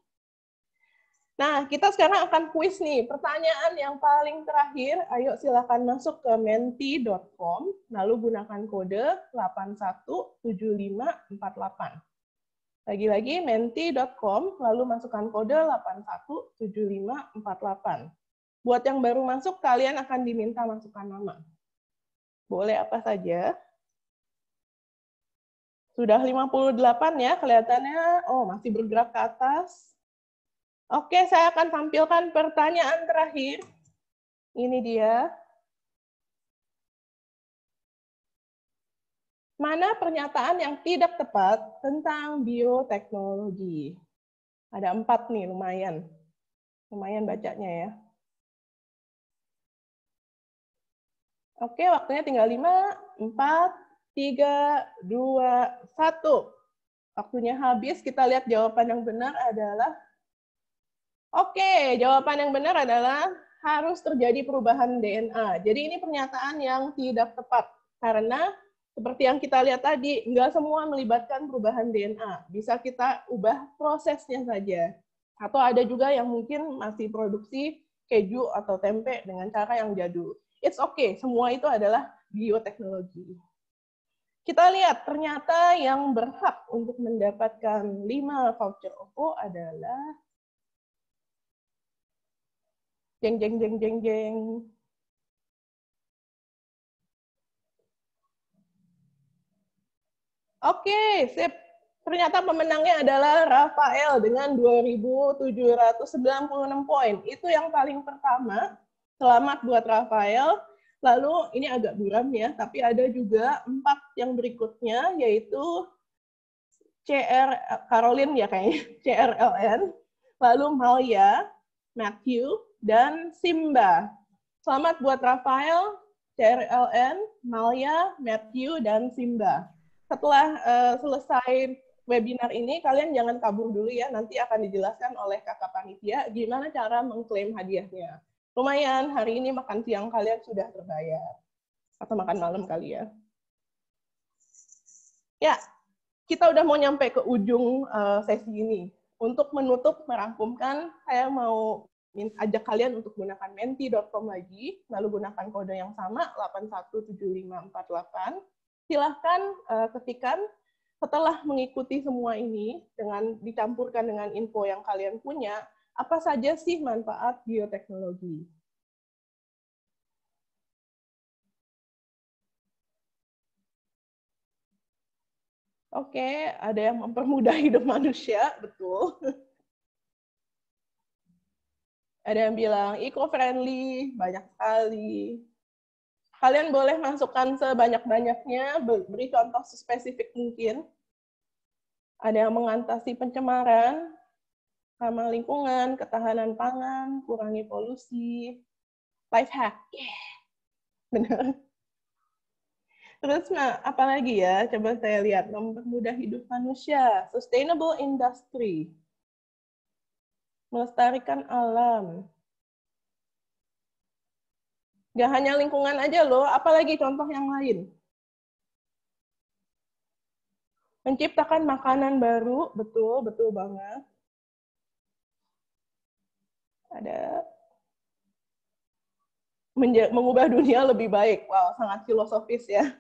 S1: Nah, kita sekarang akan kuis nih. Pertanyaan yang paling terakhir, ayo silakan masuk ke menti.com, lalu gunakan kode 817548. Lagi-lagi menti.com, lalu masukkan kode 817548. Buat yang baru masuk, kalian akan diminta masukkan nama. Boleh apa saja. Sudah 58 ya kelihatannya. Oh, masih bergerak ke atas Oke, saya akan tampilkan pertanyaan terakhir. Ini dia. Mana pernyataan yang tidak tepat tentang bioteknologi? Ada empat nih, lumayan. Lumayan bacanya ya. Oke, waktunya tinggal lima, empat, tiga, dua, satu. Waktunya habis, kita lihat jawaban yang benar adalah Oke, jawaban yang benar adalah harus terjadi perubahan DNA. Jadi ini pernyataan yang tidak tepat karena seperti yang kita lihat tadi, nggak semua melibatkan perubahan DNA. Bisa kita ubah prosesnya saja. Atau ada juga yang mungkin masih produksi keju atau tempe dengan cara yang jadul. It's okay, semua itu adalah bioteknologi. Kita lihat, ternyata yang berhak untuk mendapatkan 5 voucher OPPO adalah Jeng jeng jeng jeng jeng. Oke, sip. Ternyata pemenangnya adalah Rafael dengan 2.796 poin. Itu yang paling pertama. Selamat buat Rafael. Lalu ini agak buram ya, tapi ada juga empat yang berikutnya yaitu CR Caroline ya kayaknya, CRLN, lalu Malia, Matthew, dan Simba. Selamat buat Rafael, CRLN, Malia, Matthew, dan Simba. Setelah uh, selesai webinar ini, kalian jangan kabur dulu ya, nanti akan dijelaskan oleh kakak panitia gimana cara mengklaim hadiahnya. Lumayan, hari ini makan siang kalian sudah terbayar. Atau makan malam kali ya. Ya, kita udah mau nyampe ke ujung uh, sesi ini. Untuk menutup, merangkumkan, saya mau ajak kalian untuk gunakan menti.com lagi, lalu gunakan kode yang sama 817548. Silahkan uh, eh, ketikan setelah mengikuti semua ini dengan dicampurkan dengan info yang kalian punya, apa saja sih manfaat bioteknologi? Oke, okay, ada yang mempermudah hidup manusia, betul. Ada yang bilang eco-friendly, banyak sekali. Kalian boleh masukkan sebanyak-banyaknya, beri contoh spesifik mungkin. Ada yang mengatasi pencemaran, ramah lingkungan, ketahanan pangan, kurangi polusi, life hack. Yeah. Benar. Terus, nah, lagi ya? Coba saya lihat, mempermudah hidup manusia, sustainable industry melestarikan alam. Gak hanya lingkungan aja loh, apalagi contoh yang lain. Menciptakan makanan baru, betul, betul banget. Ada Menja mengubah dunia lebih baik. Wow, sangat filosofis ya.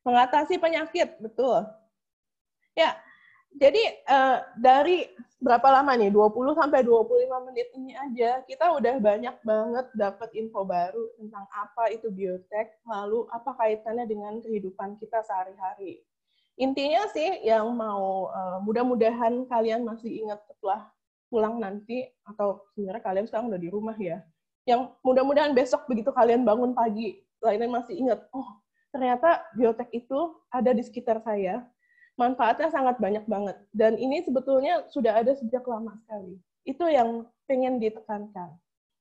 S1: Mengatasi penyakit, betul. Ya, jadi uh, dari berapa lama nih? 20 sampai 25 menit ini aja kita udah banyak banget dapat info baru tentang apa itu biotek, lalu apa kaitannya dengan kehidupan kita sehari-hari. Intinya sih yang mau uh, mudah-mudahan kalian masih ingat setelah pulang nanti atau sebenarnya kalian sekarang udah di rumah ya. Yang mudah-mudahan besok begitu kalian bangun pagi, kalian masih ingat, oh ternyata biotek itu ada di sekitar saya manfaatnya sangat banyak banget. Dan ini sebetulnya sudah ada sejak lama sekali. Itu yang pengen ditekankan.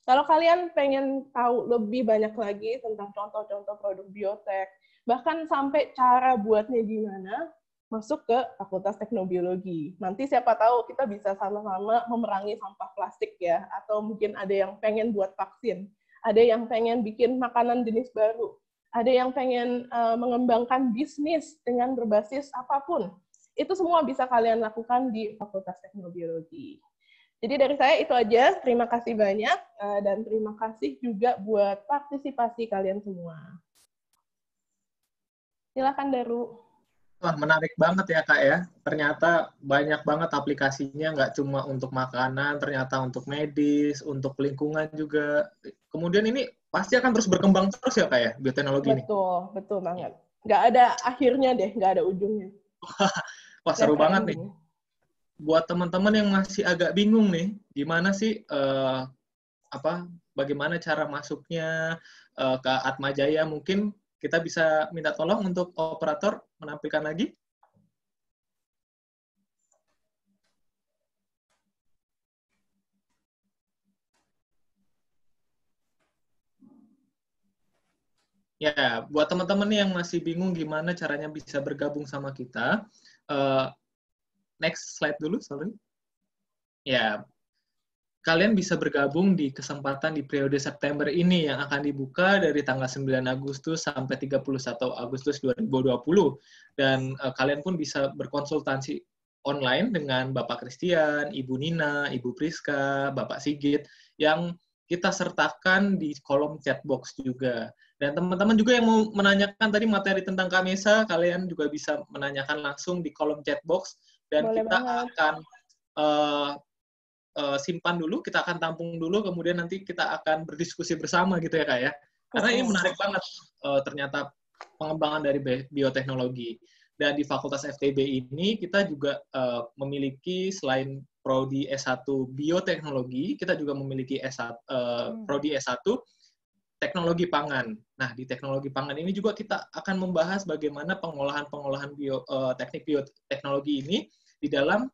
S1: Kalau kalian pengen tahu lebih banyak lagi tentang contoh-contoh produk biotek, bahkan sampai cara buatnya gimana, masuk ke Fakultas Teknobiologi. Nanti siapa tahu kita bisa sama-sama memerangi sampah plastik ya, atau mungkin ada yang pengen buat vaksin, ada yang pengen bikin makanan jenis baru, ada yang pengen uh, mengembangkan bisnis dengan berbasis apapun. Itu semua bisa kalian lakukan di Fakultas Teknobiologi. Jadi dari saya itu aja. Terima kasih banyak uh, dan terima kasih juga buat partisipasi kalian semua. Silakan Daru.
S2: Wah, menarik banget ya Kak ya. Ternyata banyak banget aplikasinya, nggak cuma untuk makanan, ternyata untuk medis, untuk lingkungan juga. Kemudian ini pasti akan terus berkembang terus ya kayak ya bioteknologi betul, ini.
S1: Betul, betul banget. Gak ada akhirnya deh, gak ada ujungnya.
S2: Wah seru ya, banget ini. nih. Buat teman-teman yang masih agak bingung nih, gimana sih uh, apa, bagaimana cara masuknya uh, ke Atmajaya? Mungkin kita bisa minta tolong untuk operator menampilkan lagi. Ya, buat teman-teman yang masih bingung gimana caranya bisa bergabung sama kita, uh, next slide dulu, sorry. Ya, kalian bisa bergabung di kesempatan di periode September ini yang akan dibuka dari tanggal 9 Agustus sampai 31 Agustus 2020. Dan uh, kalian pun bisa berkonsultasi online dengan Bapak Christian, Ibu Nina, Ibu Priska, Bapak Sigit, yang kita sertakan di kolom chat box juga. Dan teman-teman juga yang mau menanyakan tadi materi tentang Kamesa, kalian juga bisa menanyakan langsung di kolom chat box dan Boleh kita banget. akan uh, uh, simpan dulu, kita akan tampung dulu, kemudian nanti kita akan berdiskusi bersama gitu ya kak ya.
S1: Karena ini menarik
S2: banget uh, ternyata pengembangan dari bioteknologi. Dan di Fakultas FTB ini kita juga uh, memiliki selain prodi S1 bioteknologi, kita juga memiliki S1 uh, eh, hmm. prodi S1 teknologi pangan. Nah, di teknologi pangan ini juga kita akan membahas bagaimana pengolahan-pengolahan bio, uh, teknik bioteknologi ini di dalam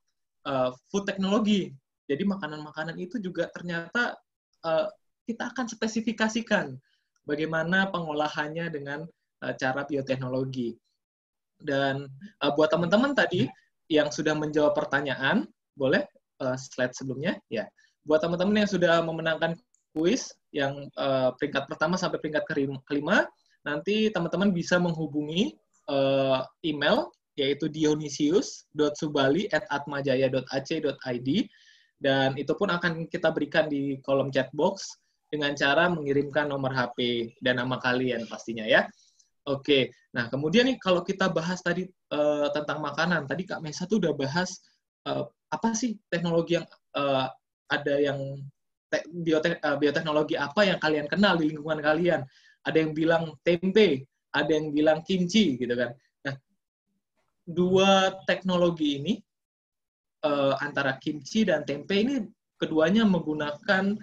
S2: uh, food teknologi. Jadi makanan-makanan itu juga ternyata uh, kita akan spesifikasikan bagaimana pengolahannya dengan uh, cara bioteknologi. Dan uh, buat teman-teman tadi yang sudah menjawab pertanyaan, boleh Eh, slide sebelumnya ya. Buat teman-teman yang sudah memenangkan kuis yang uh, peringkat pertama sampai peringkat kelima, nanti teman-teman bisa menghubungi uh, email yaitu dionysius.subali@atmajaya.ac.id dan itu pun akan kita berikan di kolom chat box dengan cara mengirimkan nomor HP dan nama kalian pastinya ya. Oke, nah kemudian nih kalau kita bahas tadi uh, tentang makanan, tadi Kak Mesa tuh udah bahas uh, apa sih teknologi yang uh, ada yang te biotek uh, bioteknologi apa yang kalian kenal di lingkungan kalian ada yang bilang tempe ada yang bilang kimchi gitu kan nah dua teknologi ini uh, antara kimchi dan tempe ini keduanya menggunakan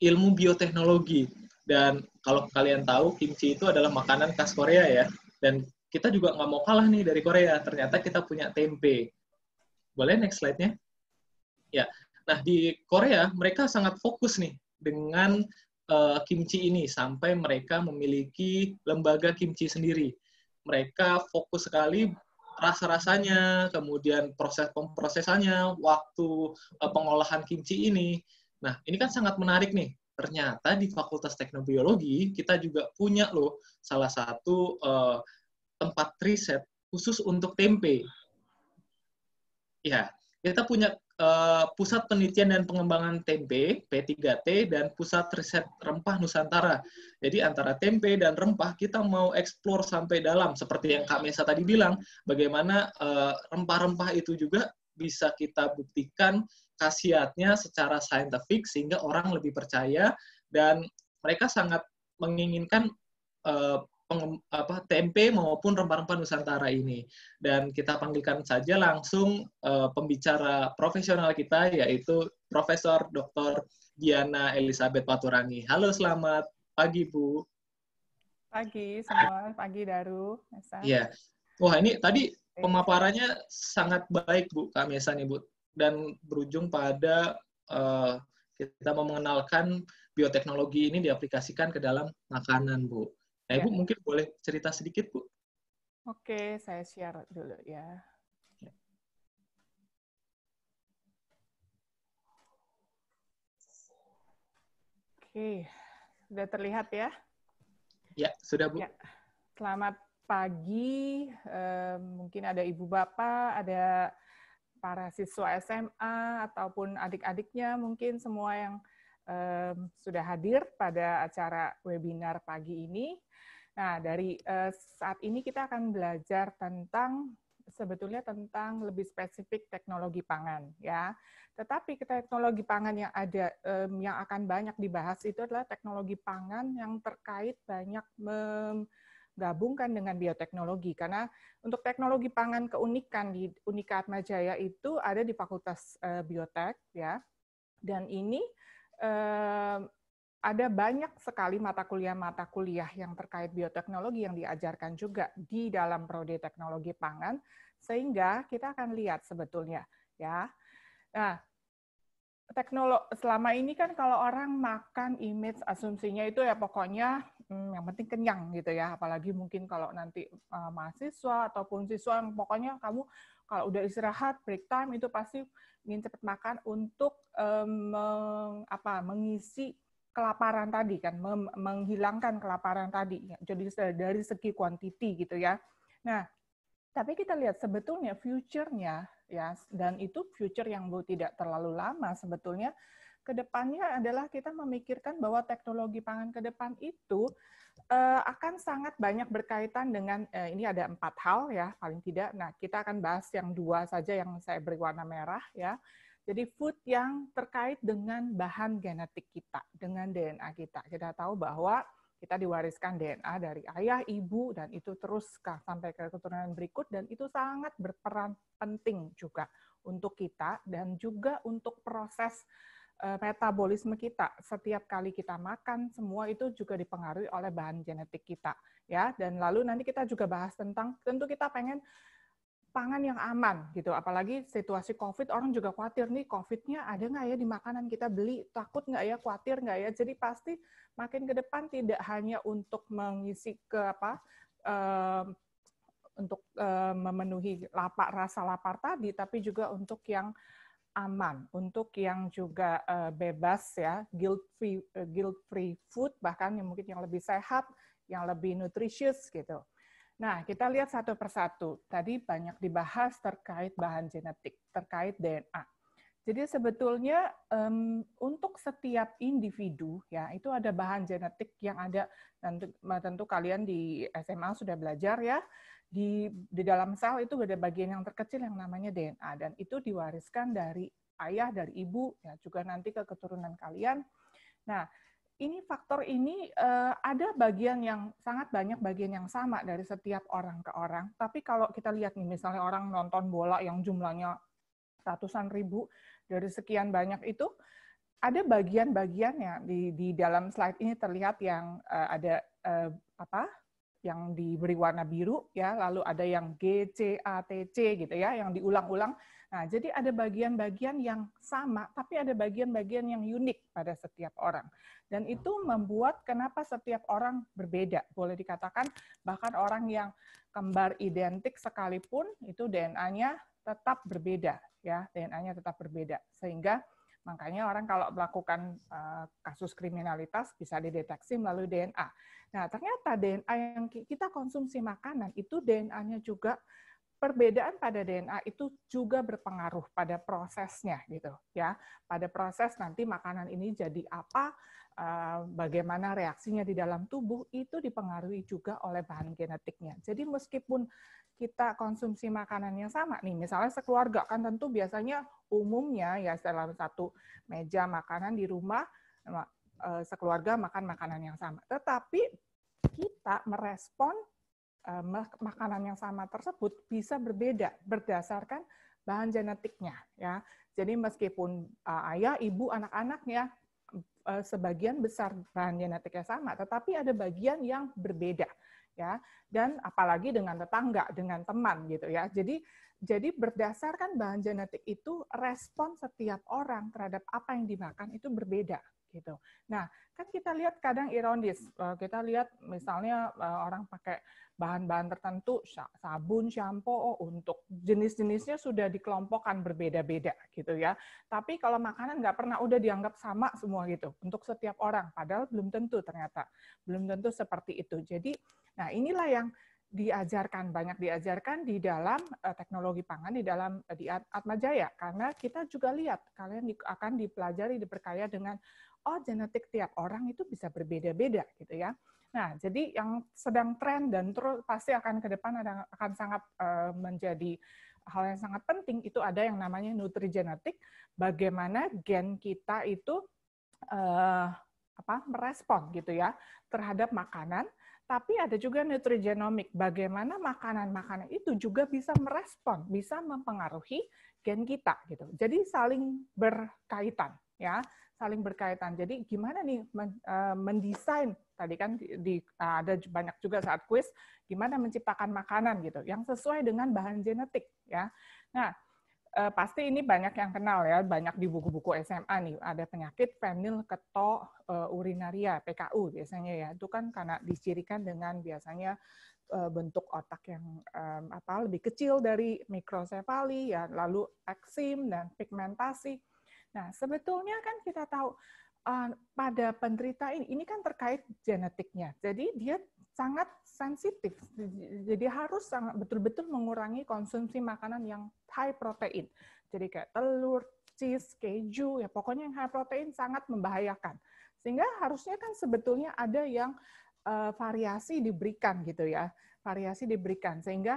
S2: ilmu bioteknologi dan kalau kalian tahu kimchi itu adalah makanan khas Korea ya dan kita juga nggak mau kalah nih dari Korea ternyata kita punya tempe boleh next slide-nya Ya, nah di Korea mereka sangat fokus nih dengan uh, kimchi ini sampai mereka memiliki lembaga kimchi sendiri. Mereka fokus sekali rasa-rasanya, kemudian proses pemprosesannya, waktu uh, pengolahan kimchi ini. Nah, ini kan sangat menarik nih ternyata di Fakultas Teknobiologi kita juga punya loh salah satu uh, tempat riset khusus untuk tempe. Ya, kita punya Eh, Pusat Penelitian dan Pengembangan Tempe P3T dan Pusat Riset Rempah Nusantara. Jadi antara tempe dan rempah kita mau eksplor sampai dalam seperti yang Kak Mesa tadi bilang, bagaimana eh, rempah-rempah itu juga bisa kita buktikan khasiatnya secara saintifik sehingga orang lebih percaya dan mereka sangat menginginkan eh, apa, tempe maupun rempah-rempah Nusantara ini. Dan kita panggilkan saja langsung uh, pembicara profesional kita, yaitu Profesor Dr. Diana Elizabeth Paturangi. Halo, selamat pagi, Bu.
S3: Pagi semua, pagi Daru. Ya,
S2: Wah, ini tadi pemaparannya sangat baik, Bu, Kak Mesa nih, Dan berujung pada uh, kita mau mengenalkan bioteknologi ini diaplikasikan ke dalam makanan, Bu. Nah, Ibu ya. mungkin boleh cerita sedikit, Bu.
S3: Oke, saya share dulu ya. Oke, sudah terlihat ya?
S2: Ya, sudah Bu. Ya.
S3: Selamat pagi, mungkin ada ibu bapak, ada para siswa SMA ataupun adik-adiknya mungkin semua yang um, sudah hadir pada acara webinar pagi ini. Nah, dari uh, saat ini kita akan belajar tentang sebetulnya tentang lebih spesifik teknologi pangan ya. Tetapi teknologi pangan yang ada um, yang akan banyak dibahas itu adalah teknologi pangan yang terkait banyak menggabungkan dengan bioteknologi karena untuk teknologi pangan keunikan di Unika Atmajaya itu ada di Fakultas uh, eh, Biotek ya. Dan ini ada banyak sekali mata kuliah-mata kuliah yang terkait bioteknologi yang diajarkan juga di dalam prodi teknologi pangan sehingga kita akan lihat sebetulnya ya. Nah, teknologi selama ini kan kalau orang makan image asumsinya itu ya pokoknya hmm, yang penting kenyang gitu ya apalagi mungkin kalau nanti uh, mahasiswa ataupun siswa pokoknya kamu kalau udah istirahat break time itu pasti ingin cepat makan untuk um, meng, apa mengisi kelaparan tadi kan mem, menghilangkan kelaparan tadi jadi dari segi kuantiti gitu ya nah tapi kita lihat sebetulnya future-nya ya dan itu future yang tidak terlalu lama sebetulnya kedepannya adalah kita memikirkan bahwa teknologi pangan ke depan itu uh, akan sangat banyak berkaitan dengan uh, ini ada empat hal ya paling tidak. Nah kita akan bahas yang dua saja yang saya beri warna merah ya. Jadi food yang terkait dengan bahan genetik kita, dengan DNA kita. Kita tahu bahwa kita diwariskan DNA dari ayah, ibu, dan itu terus sampai ke keturunan berikut, dan itu sangat berperan penting juga untuk kita dan juga untuk proses Eh, metabolisme kita. Setiap kali kita makan, semua itu juga dipengaruhi oleh bahan genetik kita, ya. Dan lalu nanti kita juga bahas tentang tentu kita pengen pangan yang aman gitu. Apalagi situasi COVID, orang juga khawatir nih covidnya ada nggak ya di makanan kita beli, takut nggak ya, khawatir nggak ya. Jadi pasti makin ke depan tidak hanya untuk mengisi ke apa eh, untuk eh, memenuhi lapak rasa lapar tadi, tapi juga untuk yang aman untuk yang juga eh, bebas ya guilt free eh, guilt free food bahkan yang mungkin yang lebih sehat yang lebih nutritious gitu nah kita lihat satu persatu tadi banyak dibahas terkait bahan genetik terkait DNA jadi sebetulnya um, untuk setiap individu ya itu ada bahan genetik yang ada tentu, tentu kalian di SMA sudah belajar ya di di dalam sel itu ada bagian yang terkecil yang namanya DNA dan itu diwariskan dari ayah dari ibu ya juga nanti ke keturunan kalian. Nah, ini faktor ini eh, ada bagian yang sangat banyak bagian yang sama dari setiap orang ke orang. Tapi kalau kita lihat nih misalnya orang nonton bola yang jumlahnya ratusan ribu dari sekian banyak itu ada bagian-bagiannya di di dalam slide ini terlihat yang eh, ada eh, apa yang diberi warna biru ya, lalu ada yang G, C, A, T, C gitu ya, yang diulang-ulang. Nah, jadi ada bagian-bagian yang sama, tapi ada bagian-bagian yang unik pada setiap orang. Dan itu membuat kenapa setiap orang berbeda. Boleh dikatakan bahkan orang yang kembar identik sekalipun itu DNA-nya tetap berbeda ya, DNA-nya tetap berbeda. Sehingga Makanya orang kalau melakukan eh, kasus kriminalitas bisa dideteksi melalui DNA. Nah, ternyata DNA yang kita konsumsi makanan itu DNA-nya juga perbedaan pada DNA itu juga berpengaruh pada prosesnya gitu ya. Pada proses nanti makanan ini jadi apa, Eh, bagaimana reaksinya di dalam tubuh itu dipengaruhi juga oleh bahan genetiknya. Jadi meskipun kita konsumsi makanan yang sama nih, misalnya sekeluarga kan tentu biasanya umumnya ya dalam satu meja makanan di rumah eh, sekeluarga makan makanan yang sama. Tetapi kita merespon eh, makanan yang sama tersebut bisa berbeda berdasarkan bahan genetiknya ya. Jadi meskipun ayah, ibu, anak-anaknya Eh, sebagian besar bahan genetiknya sama, tetapi ada bagian yang berbeda ya dan apalagi dengan tetangga dengan teman gitu ya jadi jadi berdasarkan bahan genetik itu respon setiap orang terhadap apa yang dimakan itu berbeda gitu. Nah, kan kita lihat kadang ironis, eh, kita lihat misalnya eh, orang pakai bahan-bahan tertentu, sabun, shampo oh, untuk jenis-jenisnya sudah dikelompokkan berbeda-beda gitu ya. Tapi kalau makanan nggak pernah udah dianggap sama semua gitu untuk setiap orang, padahal belum tentu ternyata, belum tentu seperti itu. Jadi, nah inilah yang diajarkan banyak diajarkan di dalam eh, teknologi pangan di dalam di Atma karena kita juga lihat kalian akan dipelajari diperkaya dengan oh genetik tiap orang itu bisa berbeda-beda gitu ya. Nah, jadi yang sedang tren dan terus pasti akan ke depan ada, akan sangat uh, menjadi hal yang sangat penting itu ada yang namanya nutrigenetik, bagaimana gen kita itu uh, apa merespon gitu ya terhadap makanan, tapi ada juga nutrigenomik, bagaimana makanan-makanan itu juga bisa merespon, bisa mempengaruhi gen kita gitu. Jadi saling berkaitan ya, saling berkaitan. Jadi gimana nih eh, mendesain tadi kan di, eh, ada banyak juga saat kuis gimana menciptakan makanan gitu yang sesuai dengan bahan genetik ya. Nah, eh, pasti ini banyak yang kenal ya, banyak di buku-buku SMA nih ada penyakit fenil keto urinaria PKU biasanya ya. Itu kan karena dicirikan dengan biasanya bentuk otak yang apa lebih kecil dari mikrosefali ya, lalu eksim dan pigmentasi Nah, sebetulnya kan kita tahu uh, pada penderita ini, ini kan terkait genetiknya. Jadi dia sangat sensitif. Jadi harus sangat betul-betul mengurangi konsumsi makanan yang high protein. Jadi kayak telur, cheese, keju, ya pokoknya yang high protein sangat membahayakan. Sehingga harusnya kan sebetulnya ada yang uh, variasi diberikan gitu ya. Variasi diberikan sehingga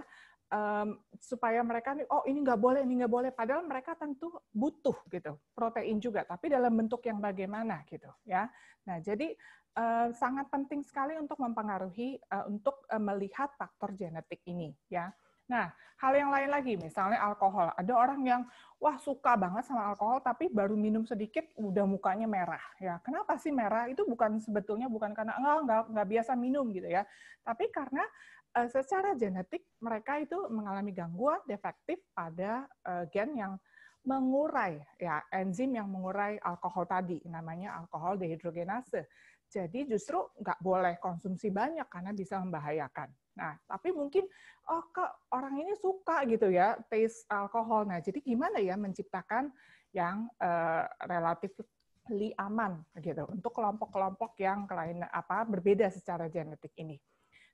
S3: um, supaya mereka nih oh ini nggak boleh ini nggak boleh padahal mereka tentu butuh gitu protein juga tapi dalam bentuk yang bagaimana gitu ya nah jadi uh, sangat penting sekali untuk mempengaruhi uh, untuk uh, melihat faktor genetik ini ya nah hal yang lain lagi misalnya alkohol ada orang yang wah suka banget sama alkohol tapi baru minum sedikit udah mukanya merah ya kenapa sih merah itu bukan sebetulnya bukan karena enggak enggak, enggak biasa minum gitu ya tapi karena uh, secara genetik mereka itu mengalami gangguan defektif pada uh, gen yang mengurai ya enzim yang mengurai alkohol tadi namanya alkohol dehidrogenase. Jadi justru nggak boleh konsumsi banyak karena bisa membahayakan. Nah, tapi mungkin oh ke orang ini suka gitu ya taste alkohol. Nah, jadi gimana ya menciptakan yang uh, eh, relatif li aman gitu untuk kelompok-kelompok yang lain apa berbeda secara genetik ini.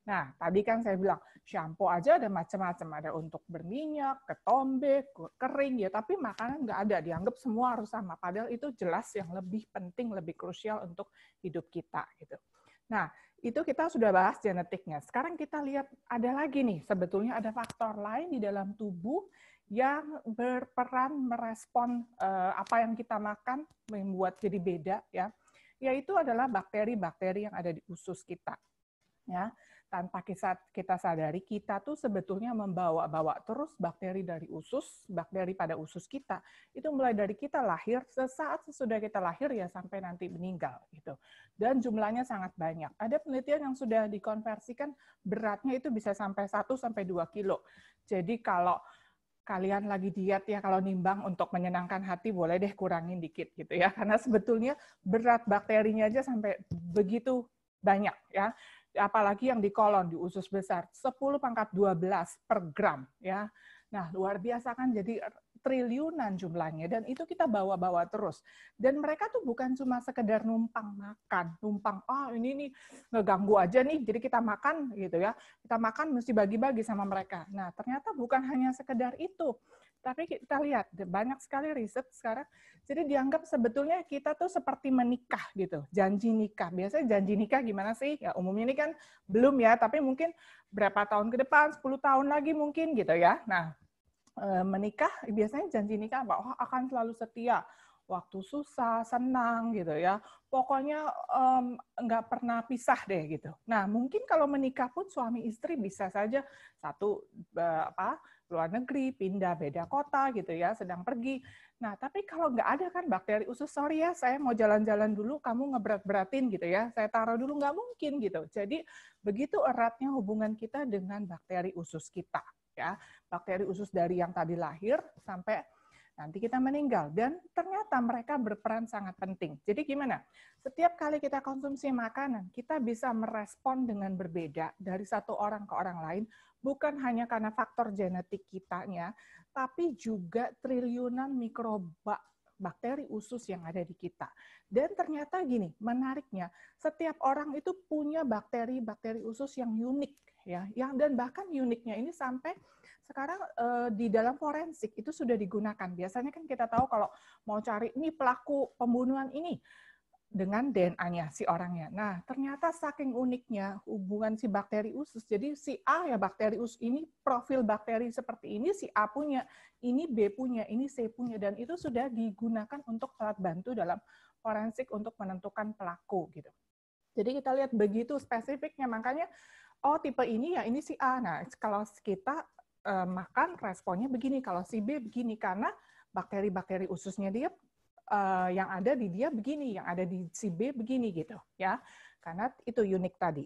S3: Nah, tadi kan saya bilang, shampoo aja ada macam-macam. Ada untuk berminyak, ketombe, kering, ya. Tapi makanan nggak ada. Dianggap semua harus sama. Padahal itu jelas yang lebih penting, lebih krusial untuk hidup kita. gitu. Nah, itu kita sudah bahas genetiknya. Sekarang kita lihat ada lagi nih, sebetulnya ada faktor lain di dalam tubuh yang berperan merespon eh, apa yang kita makan membuat jadi beda ya. Yaitu adalah bakteri-bakteri yang ada di usus kita. Ya tanpa kita sadari kita tuh sebetulnya membawa-bawa terus bakteri dari usus, bakteri pada usus kita. Itu mulai dari kita lahir, sesaat sesudah kita lahir ya sampai nanti meninggal gitu. Dan jumlahnya sangat banyak. Ada penelitian yang sudah dikonversikan beratnya itu bisa sampai 1 sampai 2 kilo. Jadi kalau kalian lagi diet ya kalau nimbang untuk menyenangkan hati boleh deh kurangin dikit gitu ya karena sebetulnya berat bakterinya aja sampai begitu banyak ya apalagi yang di kolon di usus besar 10 pangkat 12 per gram ya. Nah, luar biasa kan jadi triliunan jumlahnya dan itu kita bawa-bawa terus. Dan mereka tuh bukan cuma sekedar numpang makan, numpang oh ini nih ngeganggu aja nih jadi kita makan gitu ya. Kita makan mesti bagi-bagi sama mereka. Nah, ternyata bukan hanya sekedar itu. Tapi kita lihat banyak sekali riset sekarang. Jadi dianggap sebetulnya kita tuh seperti menikah gitu, janji nikah. Biasanya janji nikah gimana sih? Ya umumnya ini kan belum ya, tapi mungkin berapa tahun ke depan, 10 tahun lagi mungkin gitu ya. Nah, e, menikah biasanya janji nikah apa? Oh, akan selalu setia waktu susah, senang gitu ya. Pokoknya um, pernah pisah deh gitu. Nah mungkin kalau menikah pun suami istri bisa saja satu e, apa luar negeri, pindah beda kota gitu ya, sedang pergi. Nah, tapi kalau nggak ada kan bakteri usus, sorry ya, saya mau jalan-jalan dulu, kamu ngeberat-beratin gitu ya, saya taruh dulu, nggak mungkin gitu. Jadi, begitu eratnya hubungan kita dengan bakteri usus kita. ya Bakteri usus dari yang tadi lahir sampai nanti kita meninggal. Dan ternyata mereka berperan sangat penting. Jadi gimana? Setiap kali kita konsumsi makanan, kita bisa merespon dengan berbeda dari satu orang ke orang lain, bukan hanya karena faktor genetik kitanya, tapi juga triliunan mikroba bakteri usus yang ada di kita. Dan ternyata gini, menariknya, setiap orang itu punya bakteri-bakteri usus yang unik ya, yang dan bahkan uniknya ini sampai sekarang uh, di dalam forensik itu sudah digunakan. Biasanya kan kita tahu kalau mau cari ini pelaku pembunuhan ini dengan DNA-nya si orangnya. Nah, ternyata saking uniknya hubungan si bakteri usus. Jadi si A ya bakteri usus ini profil bakteri seperti ini si A punya, ini B punya, ini C punya dan itu sudah digunakan untuk alat bantu dalam forensik untuk menentukan pelaku gitu. Jadi kita lihat begitu spesifiknya makanya oh tipe ini ya ini si A. Nah, kalau kita Eh, makan responnya begini, kalau si B begini karena bakteri-bakteri ususnya dia eh, yang ada di dia begini, yang ada di si B begini gitu ya. Karena itu unik tadi.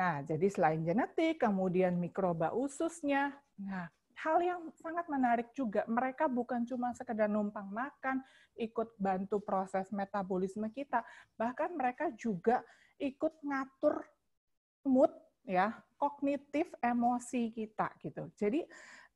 S3: Nah, jadi selain genetik, kemudian mikroba ususnya. Nah, hal yang sangat menarik juga, mereka bukan cuma sekedar numpang makan, ikut bantu proses metabolisme kita, bahkan mereka juga ikut ngatur mood ya kognitif emosi kita gitu. Jadi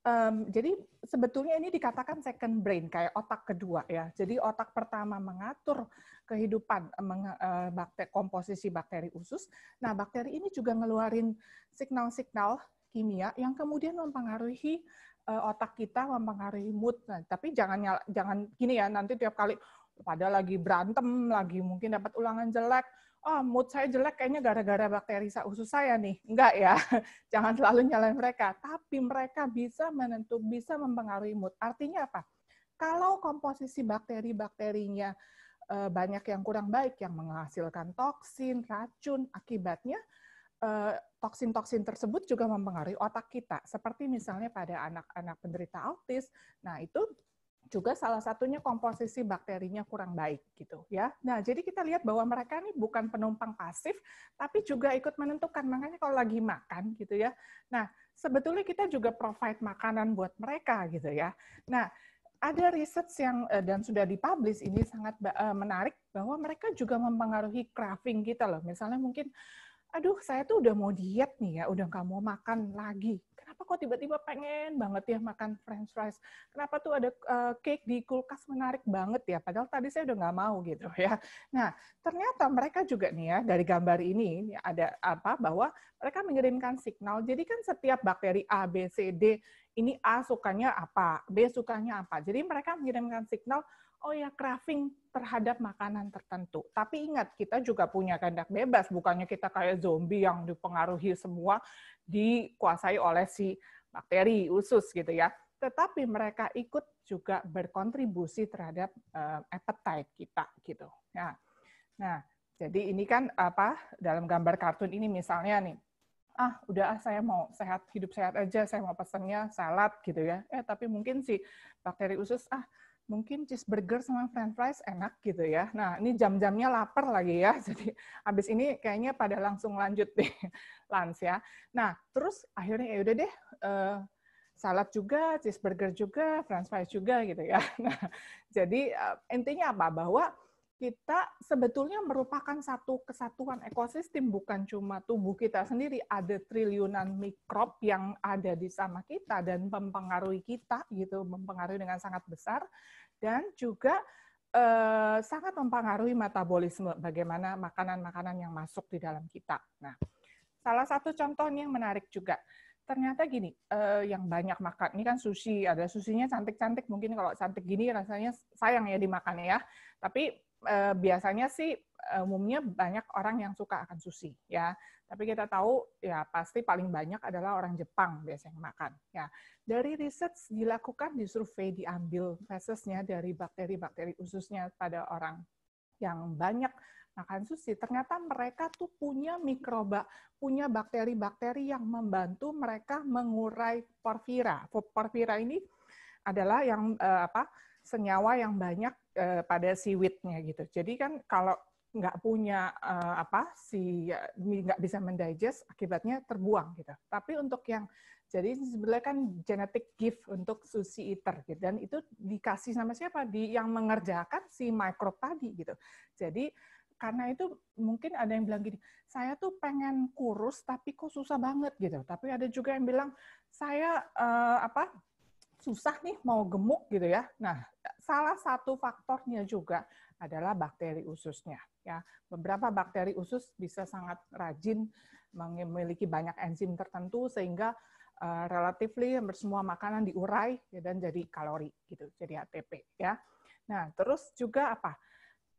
S3: um, jadi sebetulnya ini dikatakan second brain kayak otak kedua ya. Jadi otak pertama mengatur kehidupan meng, uh, eh, bakteri komposisi bakteri usus. Nah bakteri ini juga ngeluarin signal-signal kimia yang kemudian mempengaruhi uh, otak kita, mempengaruhi mood. Nah, tapi jangan jangan gini ya nanti tiap kali pada lagi berantem, lagi mungkin dapat ulangan jelek, oh mood saya jelek kayaknya gara-gara bakteri usus saya nih. Enggak ya, jangan selalu nyalain mereka. Tapi mereka bisa menentu bisa mempengaruhi mood. Artinya apa? Kalau komposisi bakteri-bakterinya eh, banyak yang kurang baik, yang menghasilkan toksin, racun, akibatnya eh, toksin-toksin tersebut juga mempengaruhi otak kita. Seperti misalnya pada anak-anak penderita autis, nah itu juga salah satunya komposisi bakterinya kurang baik gitu ya. Nah, jadi kita lihat bahwa mereka ini bukan penumpang pasif tapi juga ikut menentukan makanya kalau lagi makan gitu ya. Nah, sebetulnya kita juga provide makanan buat mereka gitu ya. Nah, ada riset yang eh, dan sudah dipublish ini sangat eh, menarik bahwa mereka juga mempengaruhi craving kita loh. Misalnya mungkin aduh saya tuh udah mau diet nih ya, udah nggak mau makan lagi kenapa kok tiba-tiba pengen banget ya makan french fries? Kenapa tuh ada uh, cake di kulkas menarik banget ya? Padahal tadi saya udah nggak mau gitu ya. Nah, ternyata mereka juga nih ya dari gambar ini ada apa bahwa mereka mengirimkan signal. Jadi kan setiap bakteri A, B, C, D ini A sukanya apa, B sukanya apa. Jadi mereka mengirimkan signal oh ya craving terhadap makanan tertentu. Tapi ingat, kita juga punya kehendak bebas, bukannya kita kayak zombie yang dipengaruhi semua dikuasai oleh si bakteri usus gitu ya. Tetapi mereka ikut juga berkontribusi terhadap uh, appetite kita gitu. Ya. Nah, jadi ini kan apa dalam gambar kartun ini misalnya nih ah udah ah saya mau sehat hidup sehat aja saya mau pesennya salad gitu ya eh tapi mungkin si bakteri usus ah mungkin cheeseburger sama french fries enak gitu ya. Nah, ini jam-jamnya lapar lagi ya. Jadi habis ini kayaknya pada langsung lanjut deh lunch ya. Nah, terus akhirnya ya udah deh uh, salad juga, cheeseburger juga, french fries juga gitu ya. Nah, jadi uh, intinya apa? Bahwa kita sebetulnya merupakan satu kesatuan ekosistem, bukan cuma tubuh kita sendiri, ada triliunan mikrob yang ada di sana kita dan mempengaruhi kita, gitu, mempengaruhi dengan sangat besar, dan juga eh, sangat mempengaruhi metabolisme, bagaimana makanan-makanan yang masuk di dalam kita. Nah, salah satu contoh yang menarik juga, ternyata gini, eh, yang banyak makan, ini kan sushi, ada susinya cantik-cantik, mungkin kalau cantik gini rasanya sayang ya dimakan ya, tapi uh, biasanya sih eh, umumnya banyak orang yang suka akan sushi ya tapi kita tahu ya pasti paling banyak adalah orang Jepang biasanya yang makan ya dari riset dilakukan di survei diambil fesesnya dari bakteri-bakteri ususnya pada orang yang banyak makan sushi, ternyata mereka tuh punya mikroba, punya bakteri-bakteri yang membantu mereka mengurai porfira. Porfira ini adalah yang uh, apa senyawa yang banyak eh, pada siwitnya gitu. Jadi kan kalau nggak punya eh, apa si ya, nggak bisa mendigest akibatnya terbuang gitu. Tapi untuk yang jadi sebenarnya kan genetic gift untuk sushi eater gitu. Dan itu dikasih sama siapa? Di yang mengerjakan si mikro tadi gitu. Jadi karena itu mungkin ada yang bilang gini, saya tuh pengen kurus tapi kok susah banget gitu. Tapi ada juga yang bilang saya uh, apa susah nih mau gemuk gitu ya. Nah, salah satu faktornya juga adalah bakteri ususnya ya. Beberapa bakteri usus bisa sangat rajin memiliki banyak enzim tertentu sehingga uh, eh, relatifly semua makanan diurai ya, dan jadi kalori gitu, jadi ATP ya. Nah, terus juga apa?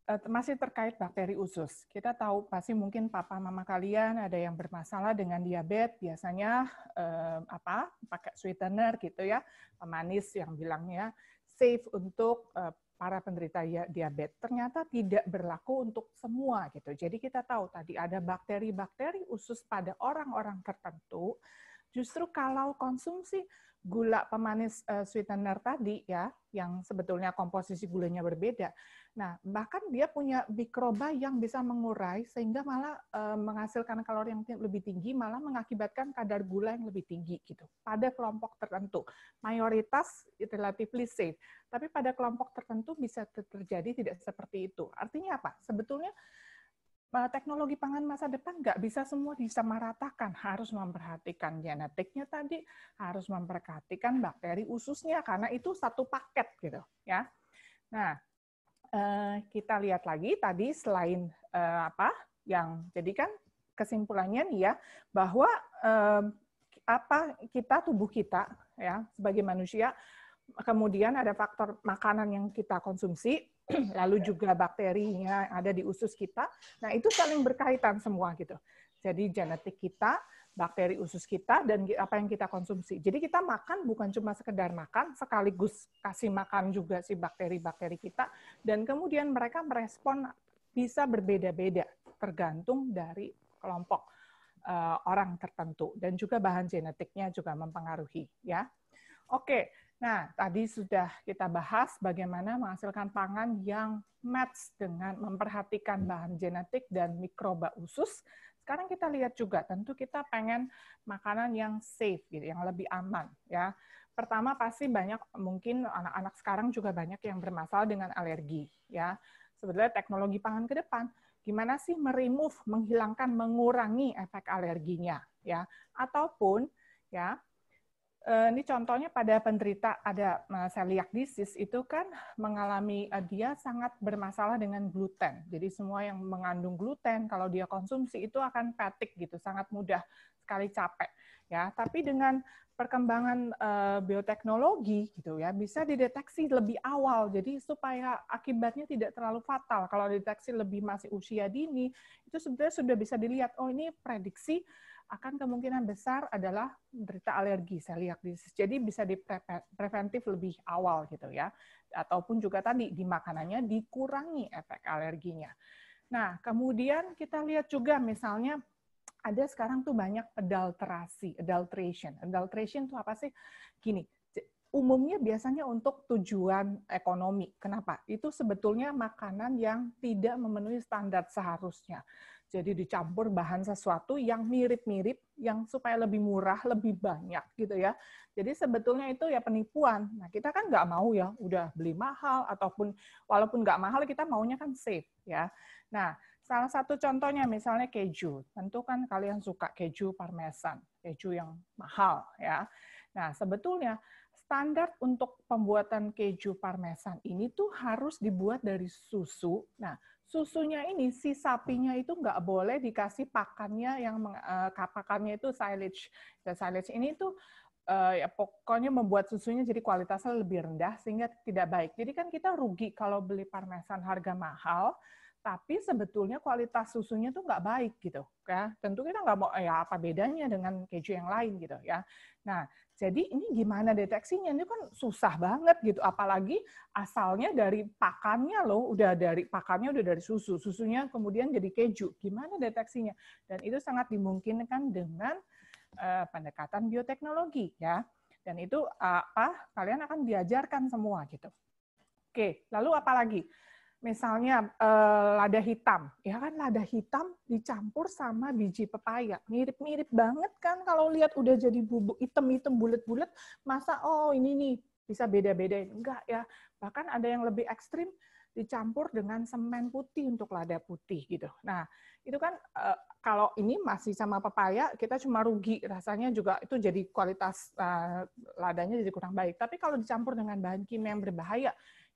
S3: Eh, masih terkait bakteri usus. Kita tahu pasti mungkin papa mama kalian ada yang bermasalah dengan diabetes, biasanya eh, apa pakai sweetener gitu ya, pemanis yang bilangnya safe untuk eh, para penderita diabetes. Ternyata tidak berlaku untuk semua gitu. Jadi kita tahu tadi ada bakteri-bakteri usus pada orang-orang tertentu. Justru kalau konsumsi gula pemanis uh, sweetener tadi ya, yang sebetulnya komposisi gulanya berbeda. Nah, bahkan dia punya mikroba yang bisa mengurai sehingga malah uh, menghasilkan kalori yang lebih tinggi, malah mengakibatkan kadar gula yang lebih tinggi gitu. Pada kelompok tertentu, mayoritas relatively safe, tapi pada kelompok tertentu bisa terjadi tidak seperti itu. Artinya apa? Sebetulnya Eh, teknologi pangan masa depan nggak bisa semua disamaratakan, harus memperhatikan genetiknya tadi, harus memperhatikan bakteri ususnya karena itu satu paket gitu ya. Nah, eh, kita lihat lagi tadi selain eh, apa yang jadi kan kesimpulannya nih ya bahwa apa kita tubuh kita ya sebagai manusia kemudian ada faktor makanan yang kita konsumsi lalu juga bakterinya ada di usus kita. Nah, itu saling berkaitan semua gitu. Jadi genetik kita, bakteri usus kita dan apa yang kita konsumsi. Jadi kita makan bukan cuma sekedar makan, sekaligus kasih makan juga si bakteri-bakteri kita dan kemudian mereka merespon bisa berbeda-beda tergantung dari kelompok uh, orang tertentu dan juga bahan genetiknya juga mempengaruhi ya. Oke, Nah, tadi sudah kita bahas bagaimana menghasilkan pangan yang match dengan memperhatikan bahan genetik dan mikroba usus. Sekarang kita lihat juga, tentu kita pengen makanan yang safe, gitu, yang lebih aman. ya. Pertama pasti banyak, mungkin anak-anak sekarang juga banyak yang bermasalah dengan alergi. ya. Sebenarnya teknologi pangan ke depan, gimana sih meremove, menghilangkan, mengurangi efek alerginya. ya. Ataupun ya Eh, ini contohnya pada penderita ada eh, celiac disease itu kan mengalami eh, dia sangat bermasalah dengan gluten. Jadi semua yang mengandung gluten kalau dia konsumsi itu akan fatigue gitu, sangat mudah sekali capek ya. Tapi dengan perkembangan bioteknologi gitu ya bisa dideteksi lebih awal. Jadi supaya akibatnya tidak terlalu fatal. Kalau dideteksi lebih masih usia dini itu sebenarnya sudah bisa dilihat oh ini prediksi akan kemungkinan besar adalah menderita alergi celiac disease. Jadi bisa dipreventif lebih awal gitu ya. Ataupun juga tadi di makanannya dikurangi efek alerginya. Nah, kemudian kita lihat juga misalnya ada sekarang tuh banyak adulterasi, adulteration. Adulteration itu apa sih? Gini, umumnya biasanya untuk tujuan ekonomi. Kenapa? Itu sebetulnya makanan yang tidak memenuhi standar seharusnya. Jadi dicampur bahan sesuatu yang mirip-mirip, yang supaya lebih murah, lebih banyak gitu ya. Jadi sebetulnya itu ya penipuan. Nah kita kan nggak mau ya, udah beli mahal ataupun walaupun nggak mahal kita maunya kan safe ya. Nah salah satu contohnya misalnya keju. Tentu kan kalian suka keju parmesan, keju yang mahal ya. Nah sebetulnya standar untuk pembuatan keju parmesan ini tuh harus dibuat dari susu. Nah, susunya ini si sapinya itu nggak boleh dikasih pakannya yang uh, eh, pakannya itu silage dan silage ini tuh uh, ya pokoknya membuat susunya jadi kualitasnya lebih rendah sehingga tidak baik jadi kan kita rugi kalau beli parmesan harga mahal tapi sebetulnya kualitas susunya tuh nggak baik gitu ya tentu kita nggak mau ya apa bedanya dengan keju yang lain gitu ya nah jadi ini gimana deteksinya ini kan susah banget gitu apalagi asalnya dari pakannya loh udah dari pakannya udah dari susu susunya kemudian jadi keju gimana deteksinya dan itu sangat dimungkinkan dengan uh, pendekatan bioteknologi ya dan itu uh, apa kalian akan diajarkan semua gitu oke lalu apalagi misalnya eh, lada hitam, ya kan lada hitam dicampur sama biji pepaya, mirip-mirip banget kan kalau lihat udah jadi bubuk hitam-hitam bulat-bulat, masa oh ini nih bisa beda-bedain enggak ya? Bahkan ada yang lebih ekstrim dicampur dengan semen putih untuk lada putih gitu. Nah itu kan eh, kalau ini masih sama pepaya kita cuma rugi rasanya juga itu jadi kualitas eh, ladanya jadi kurang baik. Tapi kalau dicampur dengan bahan kimia yang berbahaya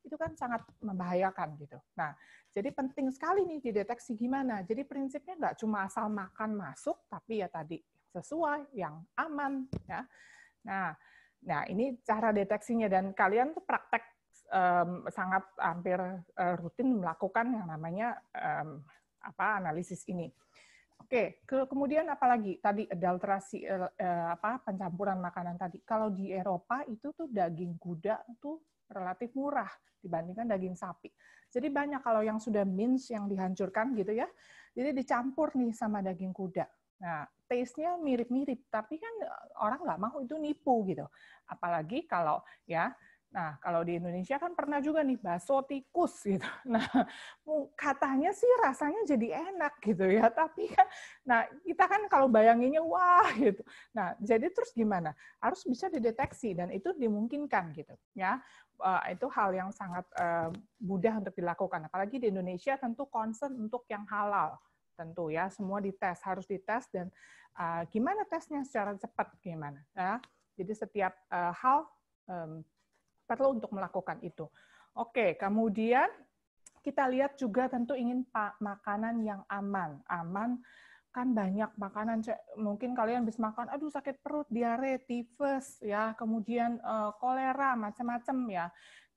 S3: itu kan sangat membahayakan gitu. Nah, jadi penting sekali nih dideteksi gimana. Jadi prinsipnya nggak cuma asal makan masuk, tapi ya tadi sesuai, yang aman ya. Nah, nah ini cara deteksinya dan kalian tuh praktek um, sangat hampir uh, rutin melakukan yang namanya um, apa analisis ini. Oke, ke, kemudian apalagi tadi adulterasi uh, apa pencampuran makanan tadi. Kalau di Eropa itu tuh daging kuda tuh relatif murah dibandingkan daging sapi. Jadi banyak kalau yang sudah mince yang dihancurkan gitu ya. Jadi dicampur nih sama daging kuda. Nah, taste-nya mirip-mirip, tapi kan eh, orang nggak mau itu nipu gitu. Apalagi kalau ya Nah, kalau di Indonesia kan pernah juga nih bakso tikus gitu. Nah, katanya sih rasanya jadi enak gitu ya, tapi kan nah kita kan kalau bayanginnya wah gitu. Nah, jadi terus gimana? Harus bisa dideteksi dan itu dimungkinkan gitu ya uh, itu hal yang sangat uh, mudah untuk dilakukan. Apalagi di Indonesia tentu concern untuk yang halal tentu ya semua dites harus dites dan uh, gimana tesnya secara cepat gimana ya jadi setiap uh, hal um, perlu untuk melakukan itu oke kemudian kita lihat juga tentu ingin makanan yang aman aman kan banyak makanan mungkin kalian habis makan aduh sakit perut diare tifus ya kemudian uh, kolera macam-macam ya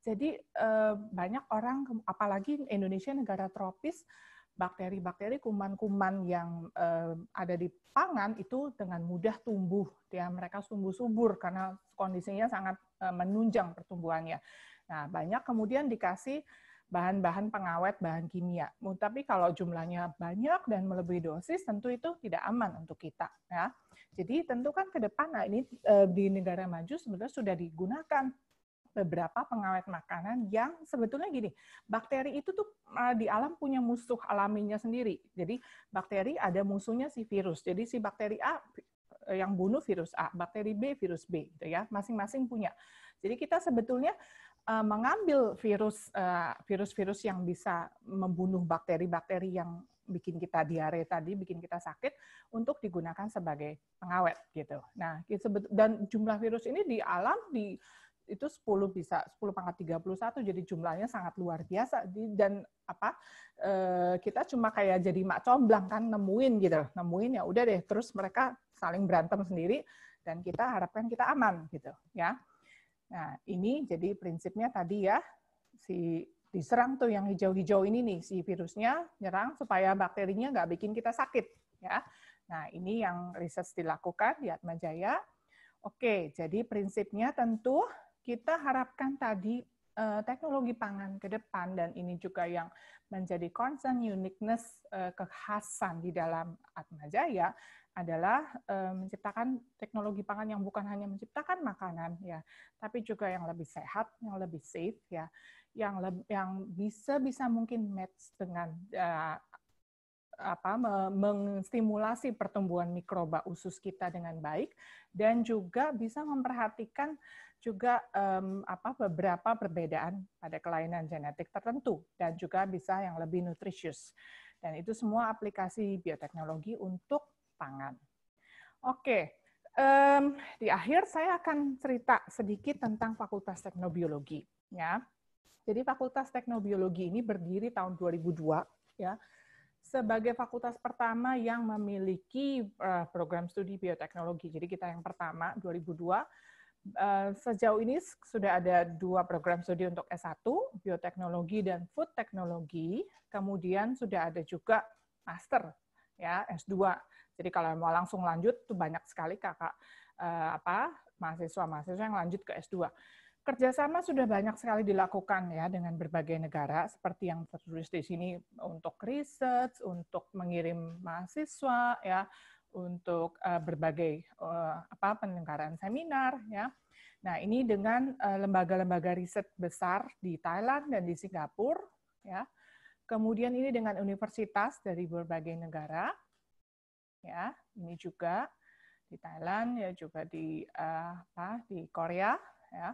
S3: jadi uh, banyak orang apalagi Indonesia negara tropis bakteri-bakteri kuman-kuman yang uh, ada di pangan itu dengan mudah tumbuh ya mereka tumbuh subur karena kondisinya sangat menunjang pertumbuhannya nah banyak kemudian dikasih bahan-bahan pengawet bahan kimia. Tapi kalau jumlahnya banyak dan melebihi dosis, tentu itu tidak aman untuk kita. Ya. Jadi tentu kan ke depan, nah ini eh, di negara maju sebetulnya sudah digunakan beberapa pengawet makanan yang sebetulnya gini, bakteri itu tuh eh, di alam punya musuh alaminya sendiri. Jadi bakteri ada musuhnya si virus. Jadi si bakteri A eh, yang bunuh virus A, bakteri B virus B gitu ya, masing-masing punya. Jadi kita sebetulnya uh, mengambil virus eh, virus-virus yang bisa membunuh bakteri-bakteri yang bikin kita diare tadi, bikin kita sakit untuk digunakan sebagai pengawet gitu. Nah, dan jumlah virus ini di alam di itu 10 bisa 10 pangkat 31 jadi jumlahnya sangat luar biasa dan apa eh, kita cuma kayak jadi mak comblang kan nemuin gitu nemuin ya udah deh terus mereka saling berantem sendiri dan kita harapkan kita aman gitu ya Nah, ini jadi prinsipnya tadi ya, si diserang tuh yang hijau-hijau ini nih, si virusnya nyerang supaya bakterinya nggak bikin kita sakit. ya. Nah, ini yang riset dilakukan di Atma Jaya. Oke, jadi prinsipnya tentu kita harapkan tadi eh, teknologi pangan ke depan dan ini juga yang menjadi concern uniqueness eh, kekhasan di dalam Atma Jaya adalah eh, menciptakan teknologi pangan yang bukan hanya menciptakan makanan ya, tapi juga yang lebih sehat, yang lebih safe ya, yang le, yang bisa bisa mungkin match dengan e, apa mengstimulasi pertumbuhan mikroba usus kita dengan baik dan juga bisa memperhatikan juga um, apa beberapa perbedaan pada kelainan genetik tertentu dan juga bisa yang lebih nutritious. Dan itu semua aplikasi bioteknologi untuk pangan. Oke, um, di akhir saya akan cerita sedikit tentang Fakultas Teknobiologi. Ya, jadi Fakultas Teknobiologi ini berdiri tahun 2002 ya sebagai fakultas pertama yang memiliki eh, program studi bioteknologi. Jadi kita yang pertama 2002 eh, sejauh ini sudah ada dua program studi untuk S1, bioteknologi dan food teknologi. Kemudian sudah ada juga master ya S2 jadi kalau mau langsung lanjut tuh banyak sekali kakak eh, apa mahasiswa-mahasiswa yang lanjut ke S2. Kerjasama sudah banyak sekali dilakukan ya dengan berbagai negara, seperti yang tertulis di sini untuk riset, untuk mengirim mahasiswa, ya, untuk uh, berbagai uh, apa penyelenggaraan seminar, ya. Nah ini dengan eh, lembaga-lembaga uh, riset besar di Thailand dan di Singapura, ya. Kemudian ini dengan universitas dari berbagai negara, ya ini juga di Thailand ya juga di uh, apa di Korea ya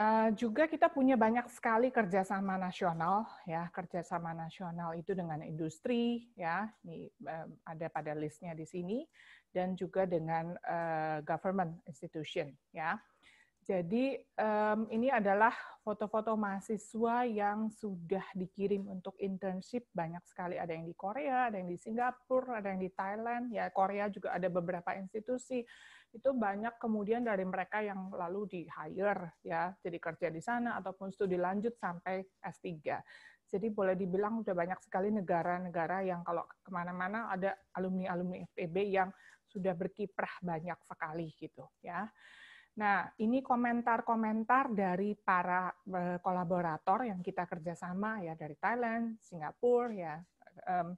S3: uh, juga kita punya banyak sekali kerjasama nasional ya kerjasama nasional itu dengan industri ya ini uh, ada pada listnya di sini dan juga dengan uh, government institution ya jadi um, ini adalah foto-foto mahasiswa yang sudah dikirim untuk internship banyak sekali. Ada yang di Korea, ada yang di Singapura, ada yang di Thailand. Ya Korea juga ada beberapa institusi. Itu banyak kemudian dari mereka yang lalu di hire ya, jadi kerja di sana ataupun studi lanjut sampai S3. Jadi boleh dibilang sudah banyak sekali negara-negara yang kalau kemana-mana ada alumni-alumni FEB yang sudah berkiprah banyak sekali gitu ya. Nah, ini komentar-komentar dari para eh, kolaborator yang kita kerjasama ya dari Thailand, Singapura ya. Um,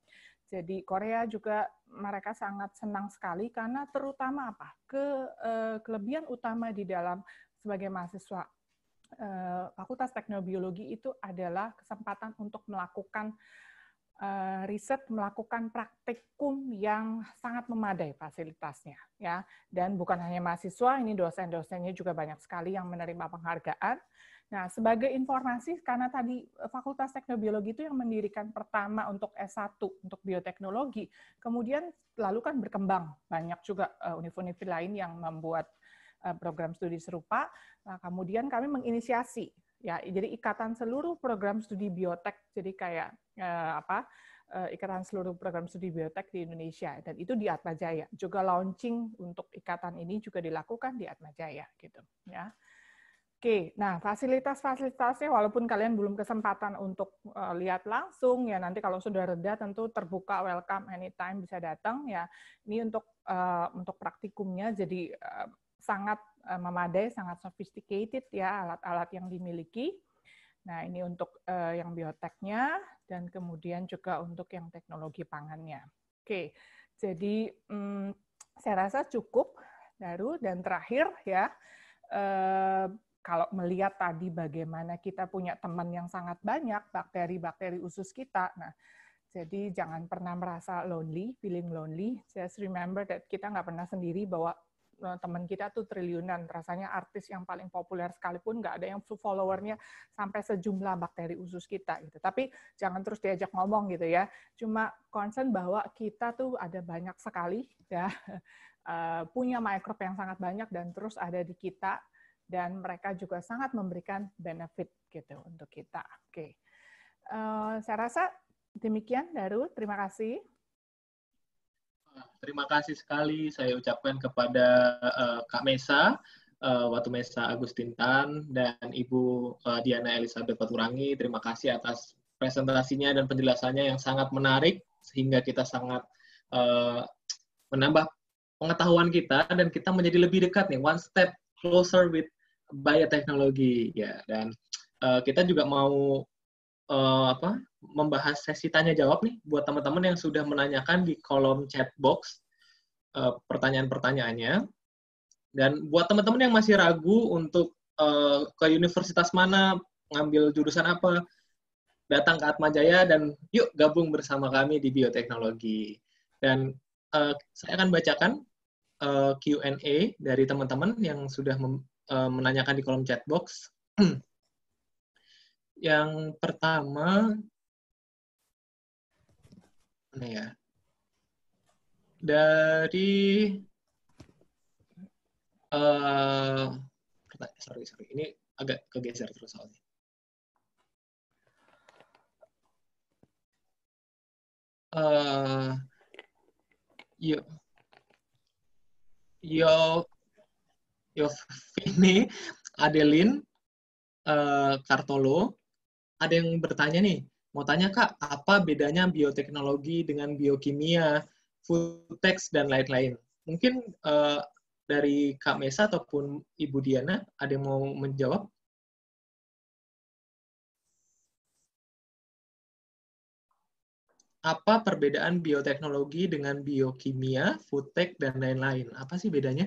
S3: jadi Korea juga mereka sangat senang sekali karena terutama apa ke uh, kelebihan utama di dalam sebagai mahasiswa uh, Fakultas Teknobiologi itu adalah kesempatan untuk melakukan Eh, riset melakukan praktikum yang sangat memadai fasilitasnya ya dan bukan hanya mahasiswa ini dosen-dosennya juga banyak sekali yang menerima penghargaan nah sebagai informasi karena tadi eh, Fakultas Teknobiologi itu yang mendirikan pertama untuk S1 untuk bioteknologi kemudian lalu kan berkembang banyak juga eh, univ lain yang membuat program studi serupa nah, kemudian kami menginisiasi ya jadi ikatan seluruh program studi biotek jadi kayak eh, apa eh, ikatan seluruh program studi biotek di Indonesia dan itu di Atma Jaya juga launching untuk ikatan ini juga dilakukan di Atma Jaya gitu ya Oke, nah fasilitas-fasilitasnya walaupun kalian belum kesempatan untuk uh, lihat langsung ya nanti kalau sudah reda tentu terbuka welcome anytime bisa datang ya. Ini untuk uh, untuk praktikumnya jadi uh, sangat Eh, memadai, sangat sophisticated ya alat-alat yang dimiliki. Nah, ini untuk uh, yang bioteknya dan kemudian juga untuk yang teknologi pangannya. Oke, jadi um, saya rasa cukup baru dan terakhir ya uh, kalau melihat tadi bagaimana kita punya teman yang sangat banyak bakteri-bakteri usus kita. Nah, jadi jangan pernah merasa lonely, feeling lonely. Just remember that kita nggak pernah sendiri bahwa Eh, teman kita tuh triliunan. Rasanya artis yang paling populer sekalipun nggak ada yang followernya sampai sejumlah bakteri usus kita gitu. Tapi jangan terus diajak ngomong gitu ya. Cuma concern bahwa kita tuh ada banyak sekali ya eh, punya mikrob yang sangat banyak dan terus ada di kita dan mereka juga sangat memberikan benefit gitu untuk kita. Oke, okay. uh, eh, saya rasa demikian Daru. Terima kasih.
S2: Terima kasih sekali saya ucapkan kepada uh, Kak Mesa, uh, Watu Mesa Agustintan, dan Ibu uh, Diana Elisabeth Paturangi. Terima kasih atas presentasinya dan penjelasannya yang sangat menarik, sehingga kita sangat uh, menambah pengetahuan kita dan kita menjadi lebih dekat nih, one step closer with biotechnology ya. Dan uh, kita juga mau uh, apa membahas sesi tanya jawab nih buat teman-teman yang sudah menanyakan di kolom chat box eh, pertanyaan-pertanyaannya. Dan buat teman-teman yang masih ragu untuk eh, ke universitas mana, ngambil jurusan apa, datang ke Atma Jaya dan yuk gabung bersama kami di bioteknologi. Dan eh, saya akan bacakan Q&A dari teman-teman yang sudah menanyakan di kolom chat box. yang pertama Mana ya? Dari uh, sorry sorry ini agak kegeser terus soalnya. Uh, yo yo ini Adeline uh, Kartolo ada yang bertanya nih Mau tanya Kak, apa bedanya bioteknologi dengan biokimia, food dan lain-lain? Mungkin uh, dari Kak Mesa ataupun Ibu Diana, ada yang mau menjawab? Apa perbedaan bioteknologi dengan biokimia, food dan lain-lain? Apa sih bedanya?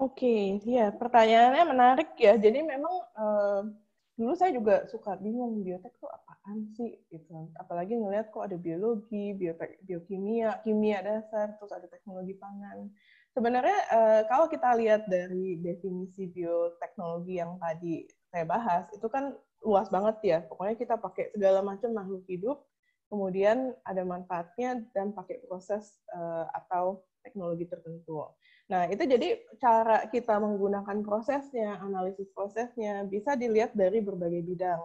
S1: Oke, okay, ya pertanyaannya menarik ya. Jadi memang uh, dulu saya juga suka bingung biotek itu apa apaan sih gitu. Apalagi ngelihat kok ada biologi, biotek, biokimia, kimia dasar, terus ada teknologi pangan. Sebenarnya eh, kalau kita lihat dari definisi bioteknologi yang tadi saya bahas, itu kan luas banget ya. Pokoknya kita pakai segala macam makhluk hidup, kemudian ada manfaatnya dan pakai proses eh, atau teknologi tertentu. Nah, itu jadi cara kita menggunakan prosesnya, analisis prosesnya bisa dilihat dari berbagai bidang.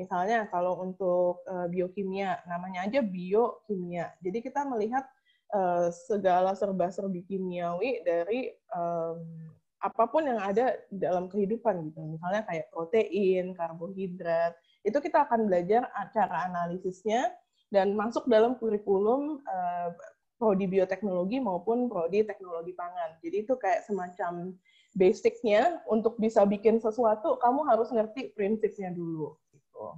S1: Misalnya kalau untuk eh, biokimia, namanya aja biokimia. Jadi kita melihat eh, segala serba-serbi kimiawi dari eh, apapun yang ada dalam kehidupan gitu. Misalnya kayak protein, karbohidrat, itu kita akan belajar cara analisisnya dan masuk dalam kurikulum prodi bioteknologi maupun prodi teknologi pangan. Jadi itu kayak semacam basicnya untuk bisa bikin sesuatu, kamu harus ngerti prinsipnya dulu gitu.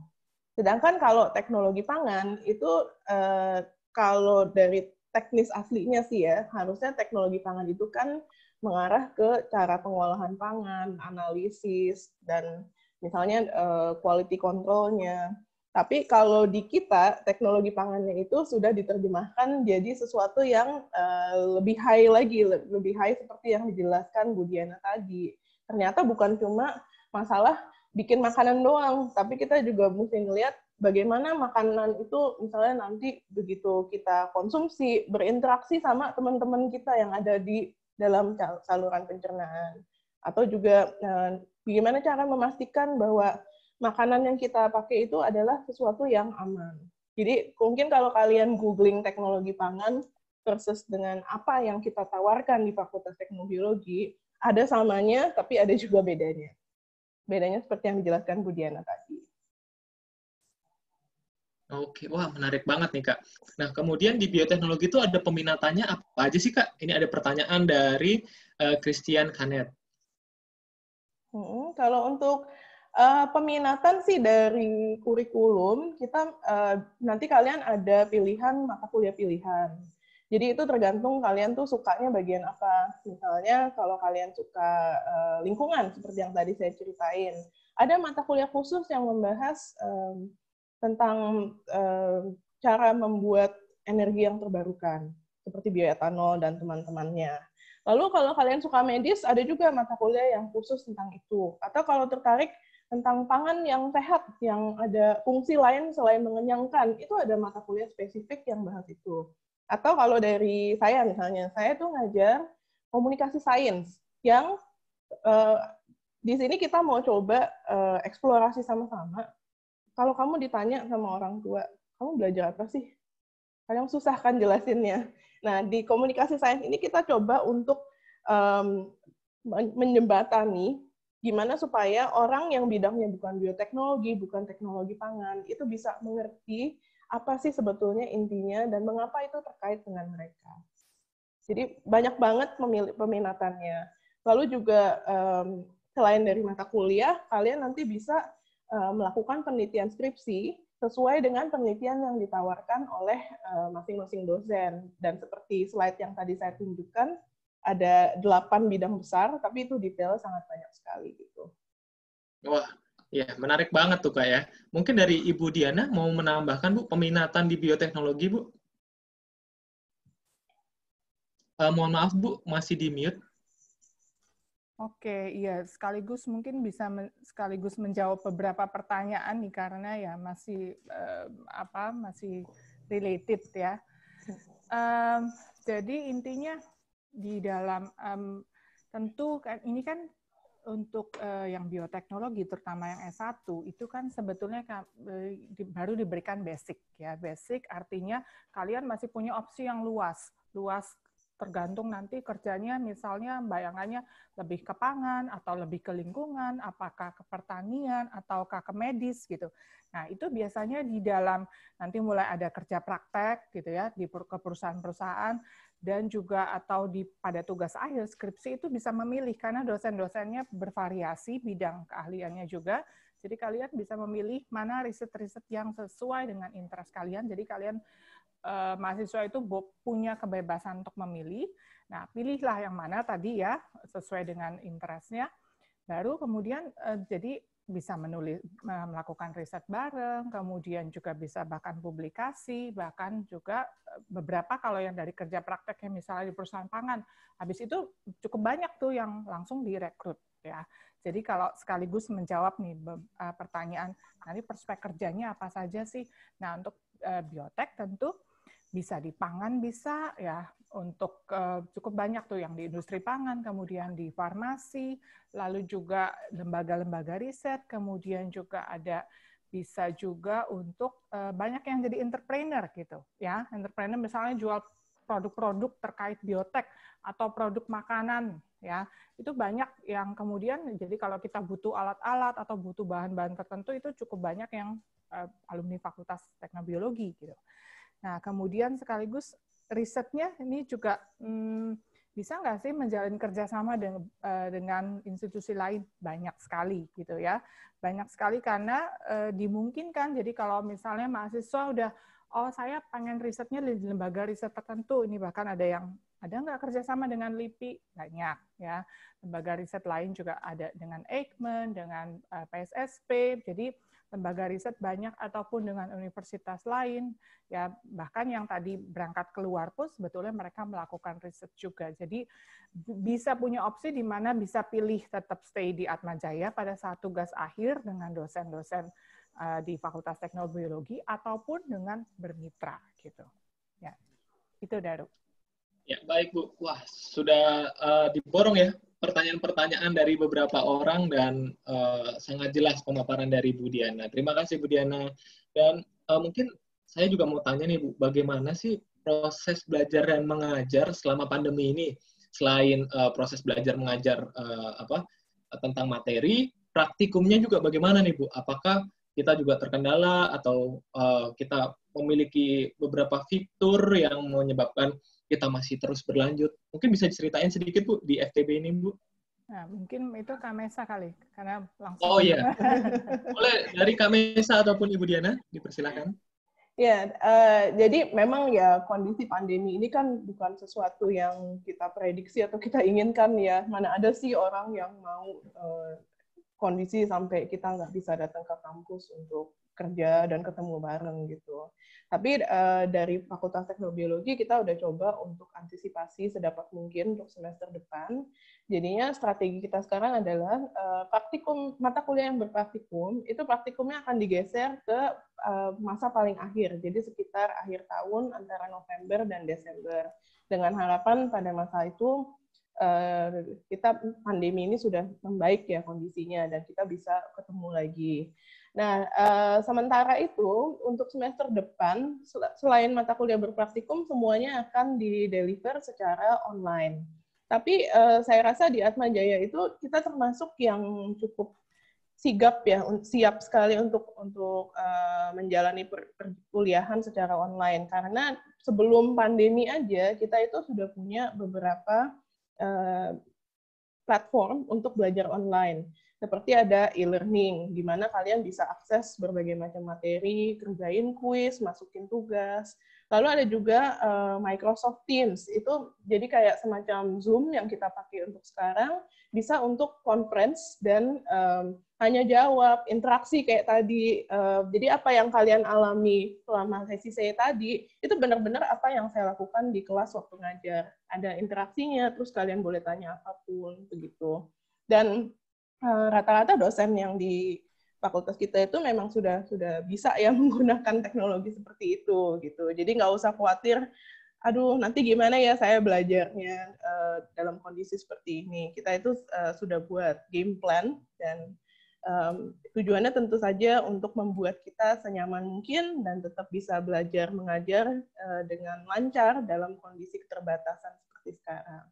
S1: Sedangkan kalau teknologi pangan itu eh, kalau dari teknis aslinya sih ya, harusnya teknologi pangan itu kan mengarah ke cara pengolahan pangan, analisis dan misalnya eh, quality controlnya. Tapi kalau di kita teknologi pangannya itu sudah diterjemahkan jadi sesuatu yang eh, lebih high lagi, lebih high seperti yang dijelaskan Bu Diana tadi. Ternyata bukan cuma masalah bikin makanan doang, tapi kita juga mesti ngelihat bagaimana makanan itu misalnya nanti begitu kita konsumsi berinteraksi sama teman-teman kita yang ada di dalam saluran pencernaan atau juga eh, bagaimana cara memastikan bahwa makanan yang kita pakai itu adalah sesuatu yang aman. Jadi mungkin kalau kalian googling teknologi pangan versus dengan apa yang kita tawarkan di Fakultas Teknologi ada samanya tapi ada juga bedanya. Bedanya seperti yang dijelaskan Bu Diana tadi.
S2: Oke, wah menarik banget nih Kak. Nah, kemudian di bioteknologi itu ada peminatannya apa aja sih Kak? Ini ada pertanyaan dari uh, Christian Kanet.
S1: Hmm, kalau untuk uh, peminatan sih dari kurikulum, kita uh, nanti kalian ada pilihan mata kuliah pilihan. Jadi itu tergantung kalian tuh sukanya bagian apa. Misalnya kalau kalian suka uh, lingkungan seperti yang tadi saya ceritain, ada mata kuliah khusus yang membahas um, tentang um, cara membuat energi yang terbarukan seperti bioetanol dan teman-temannya. Lalu kalau kalian suka medis, ada juga mata kuliah yang khusus tentang itu. Atau kalau tertarik tentang pangan yang sehat, yang ada fungsi lain selain mengenyangkan, itu ada mata kuliah spesifik yang bahas itu. Atau kalau dari saya misalnya, saya tuh ngajar komunikasi sains yang uh, di sini kita mau coba uh, eksplorasi sama-sama. Kalau kamu ditanya sama orang tua, kamu belajar apa sih? Kadang susah kan jelasinnya. Nah, di komunikasi sains ini kita coba untuk um, menjembatani gimana supaya orang yang bidangnya bukan bioteknologi, bukan teknologi pangan, itu bisa mengerti apa sih sebetulnya intinya dan mengapa itu terkait dengan mereka. Jadi banyak banget pemilik peminatannya. Lalu juga um, selain dari mata kuliah, kalian nanti bisa um, melakukan penelitian skripsi sesuai dengan penelitian yang ditawarkan oleh eh, masing-masing um, dosen. Dan seperti slide yang tadi saya tunjukkan, ada delapan bidang besar, tapi itu detail sangat banyak sekali gitu.
S2: Wah, Ya, menarik banget tuh Kak ya. Mungkin dari Ibu Diana mau menambahkan Bu peminatan di bioteknologi Bu? Uh, mohon maaf Bu, masih di mute.
S3: Oke, iya sekaligus mungkin bisa men sekaligus menjawab beberapa pertanyaan nih karena ya masih uh, apa masih related ya. Um, jadi intinya di dalam um, tentu kan ini kan untuk uh, yang bioteknologi terutama yang S1 itu kan sebetulnya eh, baru diberikan basic ya. Basic artinya kalian masih punya opsi yang luas. Luas tergantung nanti kerjanya misalnya bayangannya lebih ke pangan atau lebih ke lingkungan, apakah ke pertanian ataukah ke medis gitu. Nah, itu biasanya di dalam nanti mulai ada kerja praktek gitu ya di ke perusahaan-perusahaan dan juga atau di pada tugas akhir skripsi itu bisa memilih karena dosen-dosennya bervariasi bidang keahliannya juga. Jadi kalian bisa memilih mana riset-riset yang sesuai dengan interest kalian. Jadi kalian eh, mahasiswa itu punya kebebasan untuk memilih. Nah, pilihlah yang mana tadi ya sesuai dengan interestnya. Baru kemudian eh, jadi bisa menulis melakukan riset bareng, kemudian juga bisa bahkan publikasi, bahkan juga e, beberapa kalau yang dari kerja prakteknya misalnya di perusahaan pangan, habis itu cukup banyak tuh yang langsung direkrut ya. Jadi kalau sekaligus menjawab nih e, pertanyaan nanti perspektif kerjanya apa saja sih? Nah, untuk e, biotek tentu bisa di pangan bisa ya untuk uh, cukup banyak tuh yang di industri pangan, kemudian di farmasi, lalu juga lembaga-lembaga riset, kemudian juga ada bisa juga untuk uh, banyak yang jadi entrepreneur gitu ya, entrepreneur misalnya jual produk-produk terkait biotek atau produk makanan ya itu banyak yang kemudian jadi kalau kita butuh alat-alat atau butuh bahan-bahan tertentu itu cukup banyak yang uh, alumni fakultas teknobiologi gitu Nah, kemudian sekaligus risetnya ini juga hmm, bisa nggak sih menjalin kerjasama dengan, eh, dengan institusi lain banyak sekali gitu ya banyak sekali karena uh, dimungkinkan jadi kalau misalnya mahasiswa udah oh saya pengen risetnya di lembaga riset tertentu ini bahkan ada yang ada nggak kerjasama dengan LIPI banyak ya lembaga riset lain juga ada dengan Eijkman dengan PSSP eh, jadi lembaga riset banyak ataupun dengan universitas lain ya bahkan yang tadi berangkat keluar pun sebetulnya mereka melakukan riset juga. Jadi bisa punya opsi di mana bisa pilih tetap stay di Atma pada saat tugas akhir dengan dosen-dosen eh, di Fakultas Teknologi Biologi ataupun dengan bermitra gitu. Ya. Itu Daru.
S2: Ya, baik Bu. Wah, sudah uh, diborong ya pertanyaan-pertanyaan dari beberapa orang dan uh, sangat jelas pemaparan dari Bu Diana. Terima kasih Bu Diana. Dan uh, mungkin saya juga mau tanya nih Bu, bagaimana sih proses belajar dan mengajar selama pandemi ini selain uh, proses belajar mengajar uh, apa tentang materi, praktikumnya juga bagaimana nih Bu? Apakah kita juga terkendala atau uh, kita memiliki beberapa fitur yang menyebabkan kita masih terus berlanjut. Mungkin bisa diceritain sedikit Bu di FTB ini Bu.
S3: Nah, mungkin itu Kamesa kali, karena langsung. Oh iya.
S2: Boleh dari Kamesa ataupun Ibu Diana, dipersilakan.
S1: Ya, uh, jadi memang ya kondisi pandemi ini kan bukan sesuatu yang kita prediksi atau kita inginkan ya. Mana ada sih orang yang mau uh, kondisi sampai kita nggak bisa datang ke kampus untuk kerja dan ketemu bareng gitu. Tapi uh, dari Fakultas Teknobiologi kita udah coba untuk antisipasi sedapat mungkin untuk semester depan. Jadinya strategi kita sekarang adalah uh, praktikum mata kuliah yang berpraktikum itu praktikumnya akan digeser ke uh, masa paling akhir. Jadi sekitar akhir tahun antara November dan Desember. Dengan harapan pada masa itu kita pandemi ini sudah membaik ya kondisinya dan kita bisa ketemu lagi. Nah, uh, sementara itu untuk semester depan selain mata kuliah berpraktikum semuanya akan di deliver secara online. Tapi uh, saya rasa di Atma Jaya itu kita termasuk yang cukup sigap ya, siap sekali untuk untuk uh, menjalani perkuliahan secara online karena sebelum pandemi aja kita itu sudah punya beberapa uh, platform untuk belajar online seperti ada e-learning, di mana kalian bisa akses berbagai macam materi, kerjain kuis, masukin tugas. Lalu ada juga uh, Microsoft Teams, itu jadi kayak semacam Zoom yang kita pakai untuk sekarang, bisa untuk conference dan um, hanya jawab, interaksi kayak tadi. Uh, jadi apa yang kalian alami selama sesi saya tadi, itu benar-benar apa yang saya lakukan di kelas waktu ngajar. Ada interaksinya, terus kalian boleh tanya apapun, begitu. Dan Eh, rata-rata dosen yang di fakultas kita itu memang sudah sudah bisa ya menggunakan teknologi seperti itu gitu. Jadi nggak usah khawatir, aduh nanti gimana ya saya belajarnya uh, dalam kondisi seperti ini. Kita itu uh, sudah buat game plan dan um, tujuannya tentu saja untuk membuat kita senyaman mungkin dan tetap bisa belajar mengajar uh, dengan lancar dalam kondisi keterbatasan seperti sekarang.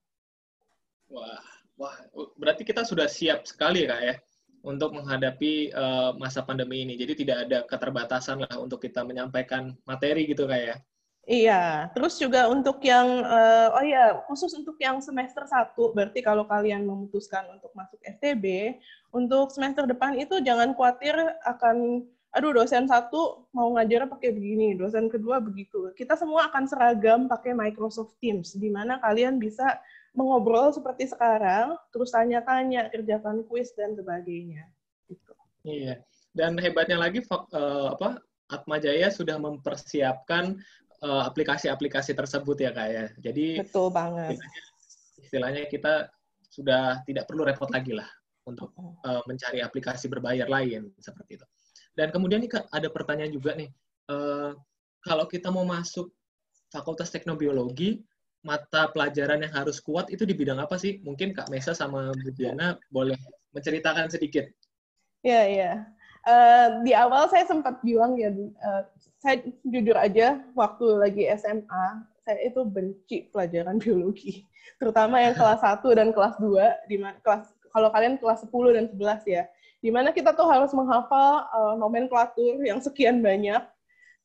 S1: Wah, Wah,
S2: berarti kita sudah siap sekali kak ya untuk menghadapi uh, masa pandemi ini. Jadi tidak ada keterbatasan lah untuk kita menyampaikan materi gitu kak ya.
S1: Iya, terus juga untuk yang uh, oh iya, khusus untuk yang semester 1 berarti kalau kalian memutuskan untuk masuk STB, untuk semester depan itu jangan khawatir akan aduh dosen satu mau ngajar pakai begini, dosen kedua begitu. Kita semua akan seragam pakai Microsoft Teams di mana kalian bisa mengobrol seperti sekarang, terus tanya-tanya, kerjakan kuis dan sebagainya.
S2: Gitu. Iya. Dan hebatnya lagi uh, apa Atma Jaya sudah mempersiapkan aplikasi eh, aplikasi-aplikasi tersebut ya kak ya. Jadi betul banget. Istilahnya, istilahnya kita sudah tidak perlu repot lagi lah untuk uh, mencari aplikasi berbayar lain seperti itu. Dan kemudian nih kak ada pertanyaan juga nih. Uh, kalau kita mau masuk Fakultas Teknobiologi, mata pelajaran yang harus kuat itu di bidang apa sih? Mungkin Kak Mesa sama Bu ya. Diana boleh menceritakan sedikit.
S1: Iya, iya. Uh, di awal saya sempat bilang ya, uh, saya jujur aja waktu lagi SMA, saya itu benci pelajaran biologi. Terutama yang kelas 1 dan kelas 2, di kelas kalau kalian kelas 10 dan 11 ya, di mana kita tuh harus menghafal uh, nomenklatur yang sekian banyak.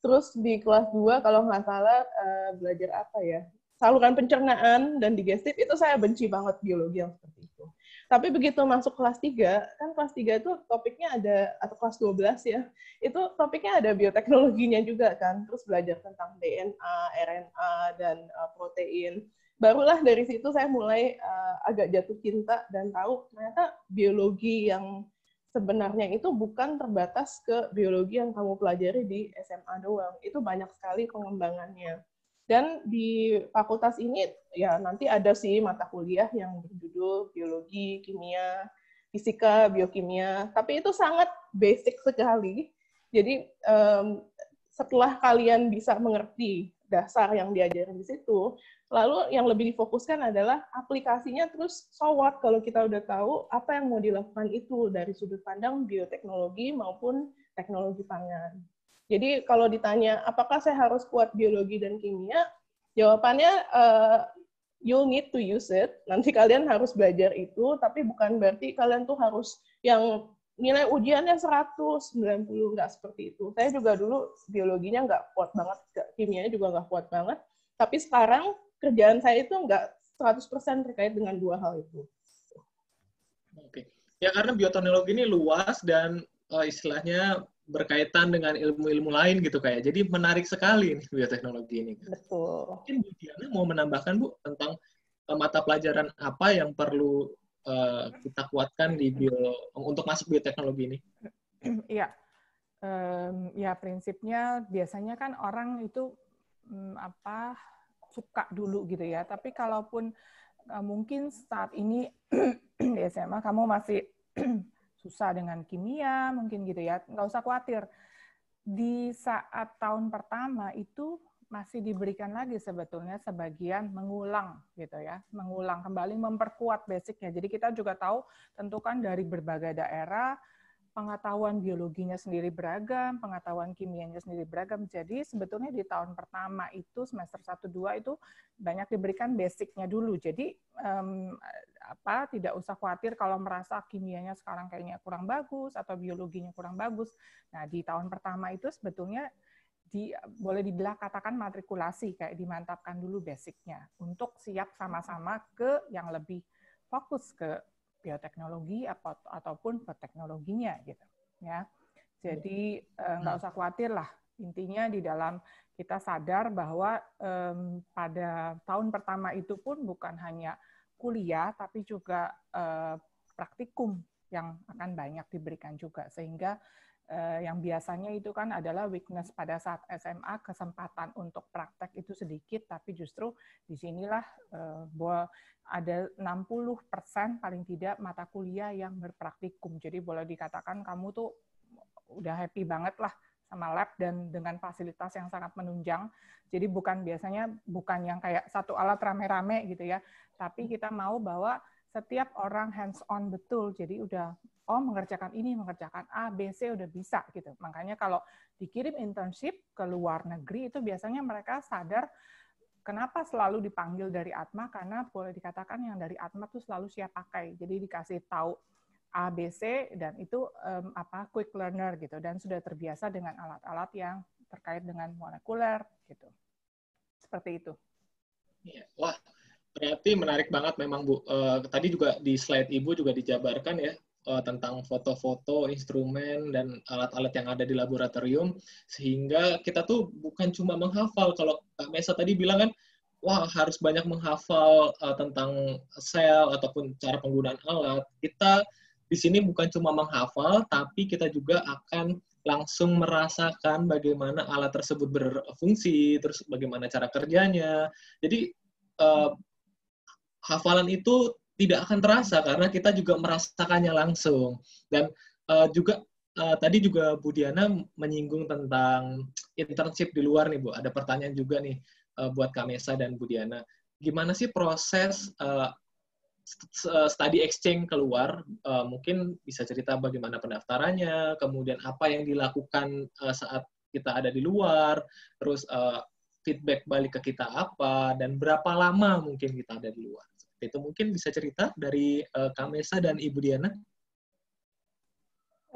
S1: Terus di kelas 2 kalau nggak salah uh, belajar apa ya? saluran pencernaan dan digestif itu saya benci banget biologi yang seperti itu. Tapi begitu masuk kelas 3, kan kelas 3 itu topiknya ada, atau kelas 12 ya, itu topiknya ada bioteknologinya juga kan, terus belajar tentang DNA, RNA, dan uh, protein. Barulah dari situ saya mulai uh, agak jatuh cinta dan tahu ternyata biologi yang sebenarnya itu bukan terbatas ke biologi yang kamu pelajari di SMA doang. Itu banyak sekali pengembangannya dan di fakultas ini ya nanti ada sih mata kuliah yang berjudul biologi, kimia, fisika, biokimia, tapi itu sangat basic sekali. Jadi um, setelah kalian bisa mengerti dasar yang diajarin di situ, lalu yang lebih difokuskan adalah aplikasinya terus so what kalau kita udah tahu apa yang mau dilakukan itu dari sudut pandang bioteknologi maupun teknologi pangan. Jadi kalau ditanya apakah saya harus kuat biologi dan kimia, jawabannya uh, eh, you need to use it. Nanti kalian harus belajar itu, tapi bukan berarti kalian tuh harus yang nilai ujiannya 100, 90, nggak seperti itu. Saya juga dulu biologinya nggak kuat banget, kimianya juga nggak kuat banget. Tapi sekarang kerjaan saya itu nggak 100% terkait dengan dua hal itu.
S2: Oke. Ya karena bioteknologi ini luas dan uh, istilahnya berkaitan dengan ilmu-ilmu lain gitu kayak. Ya. Jadi menarik sekali nih bioteknologi ini. Betul. Mungkin Bu Diana mau menambahkan Bu tentang e, mata pelajaran apa yang perlu uh, kita kuatkan di bio untuk masuk bioteknologi ini?
S3: Iya. Um, ya prinsipnya biasanya kan orang itu um, apa suka dulu gitu ya. Tapi kalaupun uh, mungkin saat ini di SMA kamu masih susah dengan kimia mungkin gitu ya nggak usah khawatir di saat tahun pertama itu masih diberikan lagi sebetulnya sebagian mengulang gitu ya, mengulang kembali memperkuat basicnya. Jadi kita juga tahu tentukan dari berbagai daerah pengetahuan biologinya sendiri beragam, pengetahuan kimianya sendiri beragam. Jadi sebetulnya di tahun pertama itu semester 1 2 itu banyak diberikan basicnya dulu. Jadi um, apa tidak usah khawatir kalau merasa kimianya sekarang kayaknya kurang bagus atau biologinya kurang bagus. Nah, di tahun pertama itu sebetulnya di, boleh dibilang katakan matrikulasi kayak dimantapkan dulu basicnya untuk siap sama-sama ke yang lebih fokus ke bioteknologi ataupun teknologinya gitu ya. Jadi iya. eh, nggak hmm. usah khawatir lah. Intinya di dalam kita sadar bahwa um, pada tahun pertama itu pun bukan hanya kuliah tapi juga uh, praktikum yang akan banyak diberikan juga sehingga Eh, yang biasanya itu kan adalah weakness pada saat SMA kesempatan untuk praktek itu sedikit tapi justru disinilah eh, bahwa ada 60 persen paling tidak mata kuliah yang berpraktikum jadi boleh dikatakan kamu tuh udah happy banget lah sama lab dan dengan fasilitas yang sangat menunjang. Jadi bukan biasanya bukan yang kayak satu alat rame-rame gitu ya, tapi kita mau bahwa setiap orang hands on betul jadi udah oh mengerjakan ini mengerjakan A B C udah bisa gitu makanya kalau dikirim internship ke luar negeri itu biasanya mereka sadar kenapa selalu dipanggil dari Atma karena boleh dikatakan yang dari Atma tuh selalu siap pakai jadi dikasih tahu A B C dan itu um, apa quick learner gitu dan sudah terbiasa dengan alat-alat yang terkait dengan molekuler gitu seperti itu. Iya.
S2: Wah, Berarti menarik banget memang Bu. Uh, tadi juga di slide Ibu juga dijabarkan ya uh, tentang foto-foto, instrumen dan alat-alat yang ada di laboratorium sehingga kita tuh bukan cuma menghafal kalau Kak Mesa tadi bilang kan wah harus banyak menghafal uh, tentang sel ataupun cara penggunaan alat. Kita di sini bukan cuma menghafal tapi kita juga akan langsung merasakan bagaimana alat tersebut berfungsi, terus bagaimana cara kerjanya. Jadi uh, hafalan itu tidak akan terasa karena kita juga merasakannya langsung dan uh, juga uh, tadi juga Bu Diana menyinggung tentang internship di luar nih Bu ada pertanyaan juga nih uh, buat Kamesa dan Bu Diana gimana sih proses uh, study exchange keluar uh, mungkin bisa cerita bagaimana pendaftarannya kemudian apa yang dilakukan uh, saat kita ada di luar terus uh, feedback balik ke kita apa dan berapa lama mungkin kita ada di luar itu mungkin bisa cerita dari uh, eh, Kamesa dan Ibu Diana.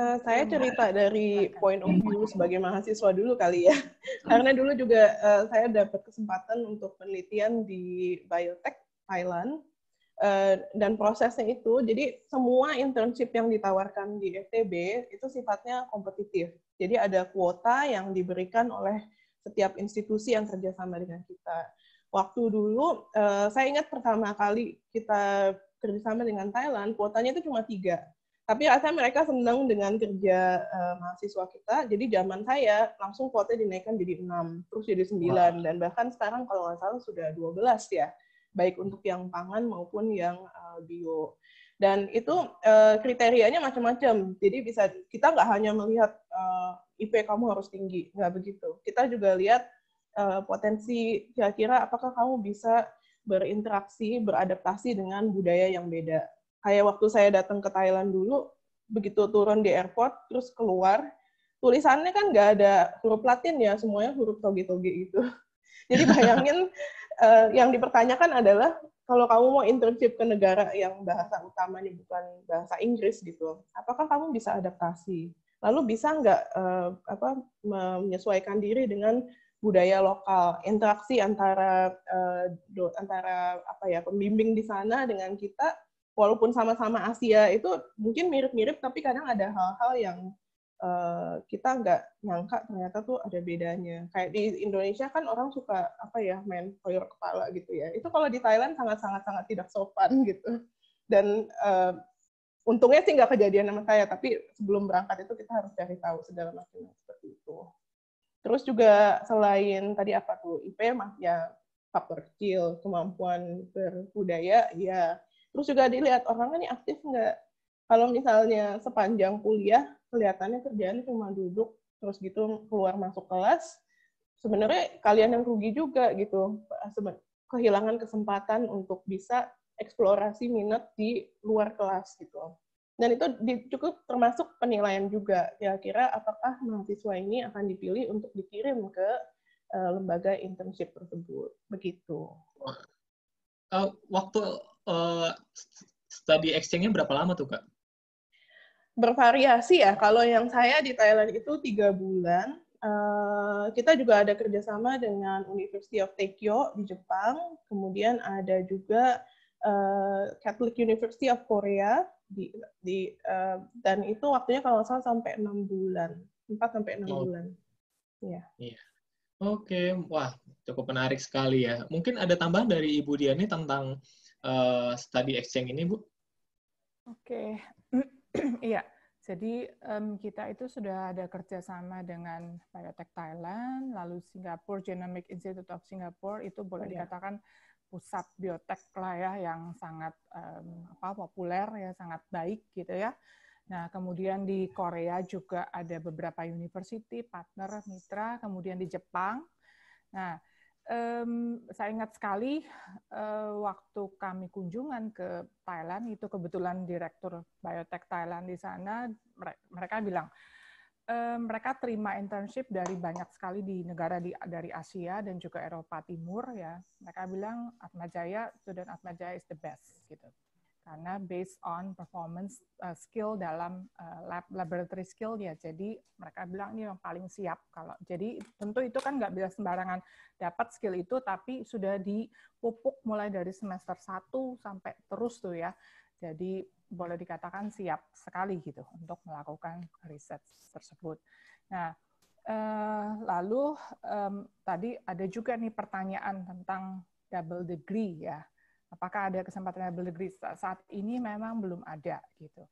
S1: Uh, saya iya, cerita dari point of view sebagai mahasiswa dulu kali ya, karena dulu juga uh, saya dapat kesempatan untuk penelitian di biotech Thailand uh, dan prosesnya itu, jadi semua internship yang ditawarkan di FTB itu sifatnya kompetitif. Jadi ada kuota yang diberikan oleh setiap institusi yang kerjasama dengan kita waktu dulu uh, saya ingat pertama kali kita kerjasama dengan Thailand kuotanya itu cuma tiga tapi rasanya mereka senang dengan kerja uh, mahasiswa kita jadi zaman saya langsung kuotanya dinaikkan jadi enam terus jadi sembilan dan bahkan sekarang kalau nggak salah sudah dua belas ya baik untuk yang pangan maupun yang uh, bio dan itu uh, kriterianya macam-macam jadi bisa kita nggak hanya melihat uh, IP kamu harus tinggi nggak begitu kita juga lihat uh, potensi kira-kira apakah kamu bisa berinteraksi, beradaptasi dengan budaya yang beda. Kayak waktu saya datang ke Thailand dulu, begitu turun di airport, terus keluar, tulisannya kan nggak ada huruf Latin ya, semuanya huruf toge-toge gitu. Jadi bayangin uh, yang dipertanyakan adalah kalau kamu mau internship ke negara yang bahasa utamanya bukan bahasa Inggris gitu, apakah kamu bisa adaptasi? Lalu bisa nggak uh, apa menyesuaikan diri dengan budaya lokal, interaksi antara uh, antara apa ya pembimbing di sana dengan kita, walaupun sama-sama Asia itu mungkin mirip-mirip, tapi kadang ada hal-hal yang uh, kita nggak nyangka ternyata tuh ada bedanya. Kayak di Indonesia kan orang suka apa ya main koyor kepala gitu ya. Itu kalau di Thailand sangat-sangat-sangat tidak sopan gitu. Dan uh, untungnya sih nggak kejadian sama saya, tapi sebelum berangkat itu kita harus cari tahu segala macam seperti itu. Terus juga selain tadi apa tuh IP ya faktor kecil, kemampuan berbudaya ya. Terus juga dilihat orangnya nih aktif nggak. Kalau misalnya sepanjang kuliah kelihatannya kerjaan cuma duduk terus gitu keluar masuk kelas, sebenarnya kalian yang rugi juga gitu. Kehilangan kesempatan untuk bisa eksplorasi minat di luar kelas gitu dan itu cukup termasuk penilaian juga kira-kira ya, apakah mahasiswa ini akan dipilih untuk dikirim ke uh, lembaga internship tersebut begitu
S2: uh, waktu uh, study exchange-nya berapa lama tuh kak
S1: bervariasi ya kalau yang saya di Thailand itu tiga bulan Uh, kita juga ada kerjasama dengan University of Tokyo di Jepang, kemudian ada juga uh, Catholic University of Korea di di uh, dan itu waktunya kalau nggak salah sampai enam bulan empat sampai enam oh. bulan ya
S2: Iya. oke okay. wah cukup menarik sekali ya mungkin ada tambahan dari ibu Diani tentang uh, study exchange ini bu
S3: oke okay. iya jadi um, kita itu sudah ada kerjasama dengan Biotech Thailand, lalu Singapore Genomic Institute of Singapore itu boleh oh, dikatakan pusat biotek lah ya yang sangat um, apa populer ya sangat baik gitu ya. Nah, kemudian di Korea juga ada beberapa university partner mitra, kemudian di Jepang. Nah, um, saya ingat sekali uh, waktu kami kunjungan ke Thailand itu kebetulan direktur biotek Thailand di sana mereka bilang Eh, mereka terima internship dari banyak sekali di negara di, dari Asia dan juga Eropa Timur ya. Mereka bilang Atma Jaya, student Atma Jaya is the best gitu. Karena based on performance uh, skill dalam uh, lab, laboratory skill ya. Jadi mereka bilang ini yang paling siap kalau. Jadi tentu itu kan nggak bisa sembarangan dapat skill itu tapi sudah dipupuk mulai dari semester 1 sampai terus tuh ya. Jadi boleh dikatakan siap sekali gitu untuk melakukan riset tersebut. Nah, eh, lalu eh, tadi ada juga nih pertanyaan tentang double degree ya. Apakah ada kesempatan double degree? Saat ini memang belum ada gitu.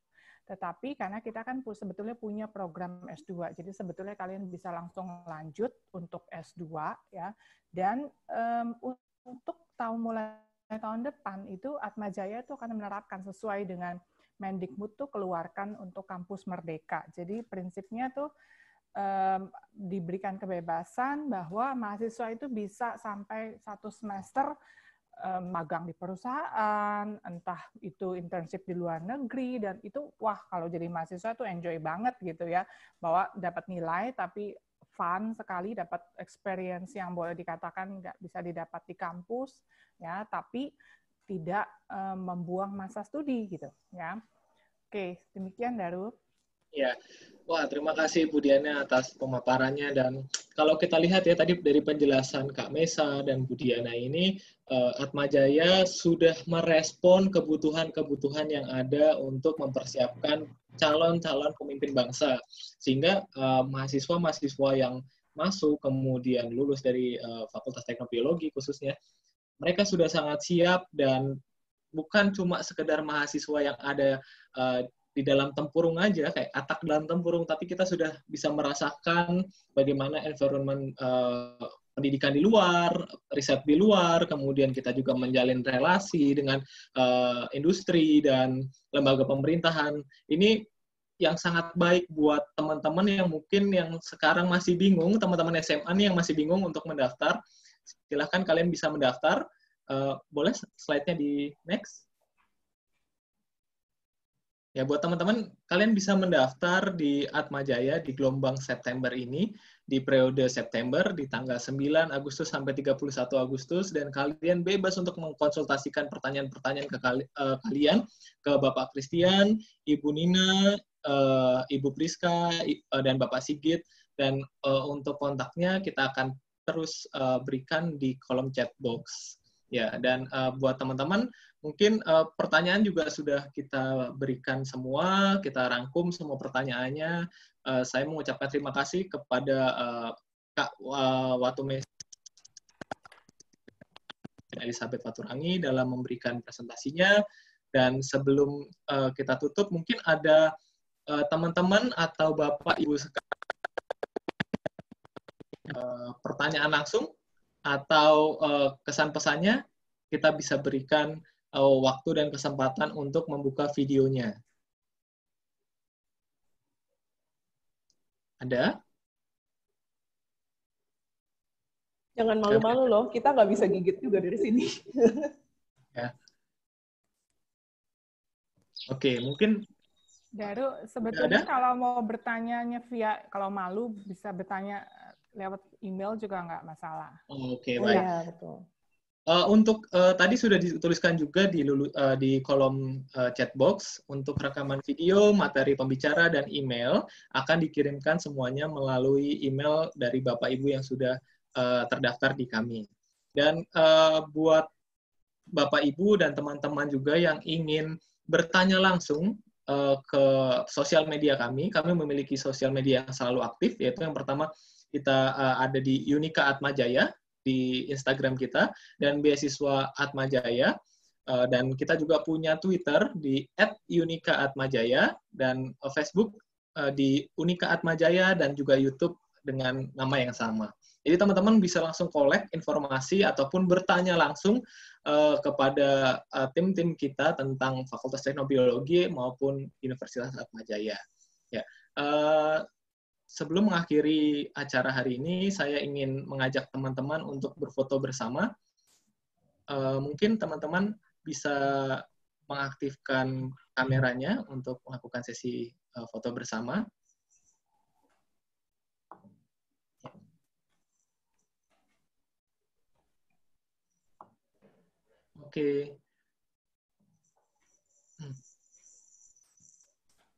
S3: Tetapi karena kita kan sebetulnya punya program S2, jadi sebetulnya kalian bisa langsung lanjut untuk S2 ya. Dan um, untuk tahun mulai Nah, tahun depan itu Atma Jaya itu akan menerapkan sesuai dengan Mendikbud tuh keluarkan untuk kampus merdeka. Jadi prinsipnya tuh um, diberikan kebebasan bahwa mahasiswa itu bisa sampai satu semester um, magang di perusahaan, entah itu internship di luar negeri dan itu wah kalau jadi mahasiswa tuh enjoy banget gitu ya, bahwa dapat nilai tapi fun sekali, dapat experience yang boleh dikatakan nggak bisa didapat di kampus, ya, tapi tidak um, membuang masa studi gitu, ya. Oke, demikian Daru.
S2: Ya, Wah, terima kasih Bu Diana atas pemaparannya dan kalau kita lihat ya tadi dari penjelasan Kak Mesa dan Bu Diana ini eh, Atmajaya sudah merespon kebutuhan-kebutuhan yang ada untuk mempersiapkan calon-calon pemimpin bangsa sehingga mahasiswa eh, mahasiswa-mahasiswa yang masuk kemudian lulus dari uh, Fakultas Teknobiologi khususnya mereka sudah sangat siap dan bukan cuma sekedar mahasiswa yang ada uh, di dalam tempurung aja kayak atak dalam tempurung tapi kita sudah bisa merasakan bagaimana environment uh, pendidikan di luar, riset di luar, kemudian kita juga menjalin relasi dengan uh, industri dan lembaga pemerintahan. Ini yang sangat baik buat teman-teman yang mungkin yang sekarang masih bingung, teman-teman SMA nih yang masih bingung untuk mendaftar. Silahkan kalian bisa mendaftar. Uh, boleh slide-nya di next. Ya, buat teman-teman, kalian bisa mendaftar di Atma Jaya di gelombang September ini, di periode September, di tanggal 9 Agustus sampai 31 Agustus, dan kalian bebas untuk mengkonsultasikan pertanyaan-pertanyaan ke kal uh, eh, kalian, ke Bapak Christian, Ibu Nina, uh, Ibu Priska, uh, dan Bapak Sigit, dan uh, untuk kontaknya kita akan terus uh, berikan di kolom chat box. Ya, dan uh, buat teman-teman, Mungkin uh, pertanyaan juga sudah kita berikan semua, kita rangkum semua pertanyaannya. Uh, saya mengucapkan terima kasih kepada uh, Kak uh, Watume Elizabeth Waturangi dalam memberikan presentasinya. Dan sebelum uh, kita tutup, mungkin ada teman-teman uh, atau Bapak Ibu sekarang uh, pertanyaan langsung atau uh, kesan pesannya kita bisa berikan uh, waktu dan kesempatan untuk membuka videonya. Ada?
S1: Jangan malu-malu loh, kita nggak bisa gigit juga dari sini. ya.
S2: Oke, mungkin
S3: Daru, sebetulnya kalau mau bertanyanya via, kalau malu bisa bertanya lewat email juga nggak masalah.
S2: Oh, Oke, okay, iya, baik. Ya, betul. Eh, untuk uh, tadi sudah dituliskan juga di, lulu, uh, di kolom uh, chat box untuk rekaman video, materi pembicara dan email akan dikirimkan semuanya melalui email dari Bapak Ibu yang sudah uh, terdaftar di kami. Dan uh, buat Bapak Ibu dan teman-teman juga yang ingin bertanya langsung uh, ke sosial media kami, kami memiliki sosial media yang selalu aktif yaitu yang pertama kita uh, ada di Unika Atmajaya di Instagram kita dan beasiswa Atmajaya eh, dan kita juga punya Twitter di @unika_atmajaya dan Facebook eh, di Unika Atmajaya dan juga YouTube dengan nama yang sama. Jadi teman-teman bisa langsung kolek informasi ataupun bertanya langsung uh, kepada tim-tim uh, kita tentang Fakultas Teknobiologi maupun Universitas Atmajaya. Ya. Uh, sebelum mengakhiri acara hari ini, saya ingin mengajak teman-teman untuk berfoto bersama. Uh, mungkin teman-teman bisa mengaktifkan kameranya untuk melakukan sesi uh, foto bersama. Oke. Okay. Hmm.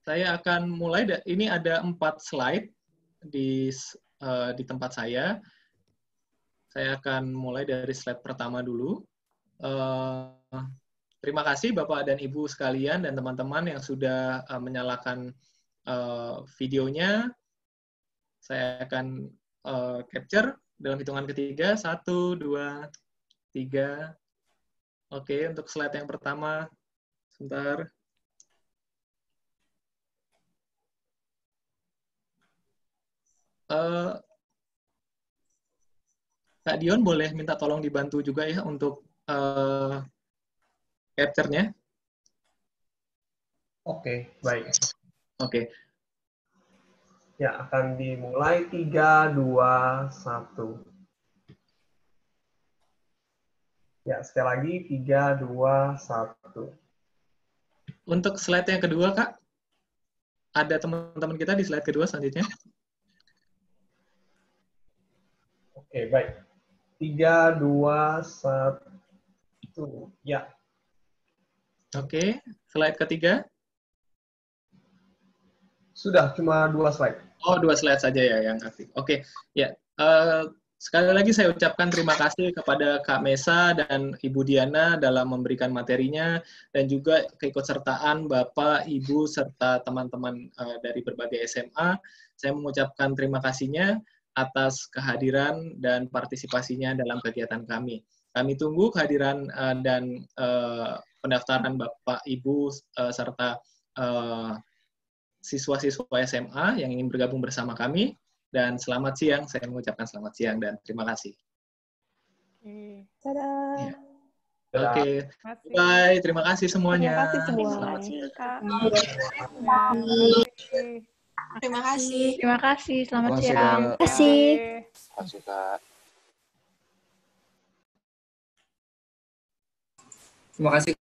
S2: Saya akan mulai. Ini ada empat slide di uh, di tempat saya. Saya akan mulai dari slide pertama dulu. Uh, terima kasih Bapak dan Ibu sekalian dan teman-teman yang sudah uh, menyalakan uh, videonya. Saya akan uh, capture dalam hitungan ketiga. Satu, dua, tiga. Oke, untuk slide yang pertama, sebentar. uh, Kak Dion boleh minta tolong dibantu juga ya untuk uh, capture-nya. Oke, okay, baik. Oke. Okay. Ya, akan dimulai 3, 2, 1. Ya, sekali lagi 3, 2, 1. Untuk slide yang kedua, Kak, ada teman-teman kita di slide kedua selanjutnya.
S1: Oke, baik. Tiga, dua, satu. Ya. Oke,
S2: slide ketiga. Sudah, cuma dua slide. Oh, dua slide saja ya yang aktif. Oke, ya. Uh, sekali lagi saya ucapkan terima kasih kepada Kak Mesa dan Ibu Diana dalam memberikan materinya dan juga keikutsertaan Bapak, Ibu serta teman-teman eh, dari berbagai SMA. Saya mengucapkan terima kasihnya atas kehadiran dan partisipasinya dalam kegiatan kami. Kami tunggu kehadiran uh, dan uh, pendaftaran Bapak, Ibu, uh, serta siswa-siswa SMA yang ingin bergabung bersama kami. Dan selamat siang, saya mengucapkan selamat siang dan terima kasih.
S1: Oke, okay. Ya. okay. bye. Terima kasih semuanya. Terima kasih semuanya. Selamat siang. Terima kasih. Terima kasih. Selamat
S3: Terima siang. Terima kasih. Terima kasih, Kak.
S2: Terima kasih,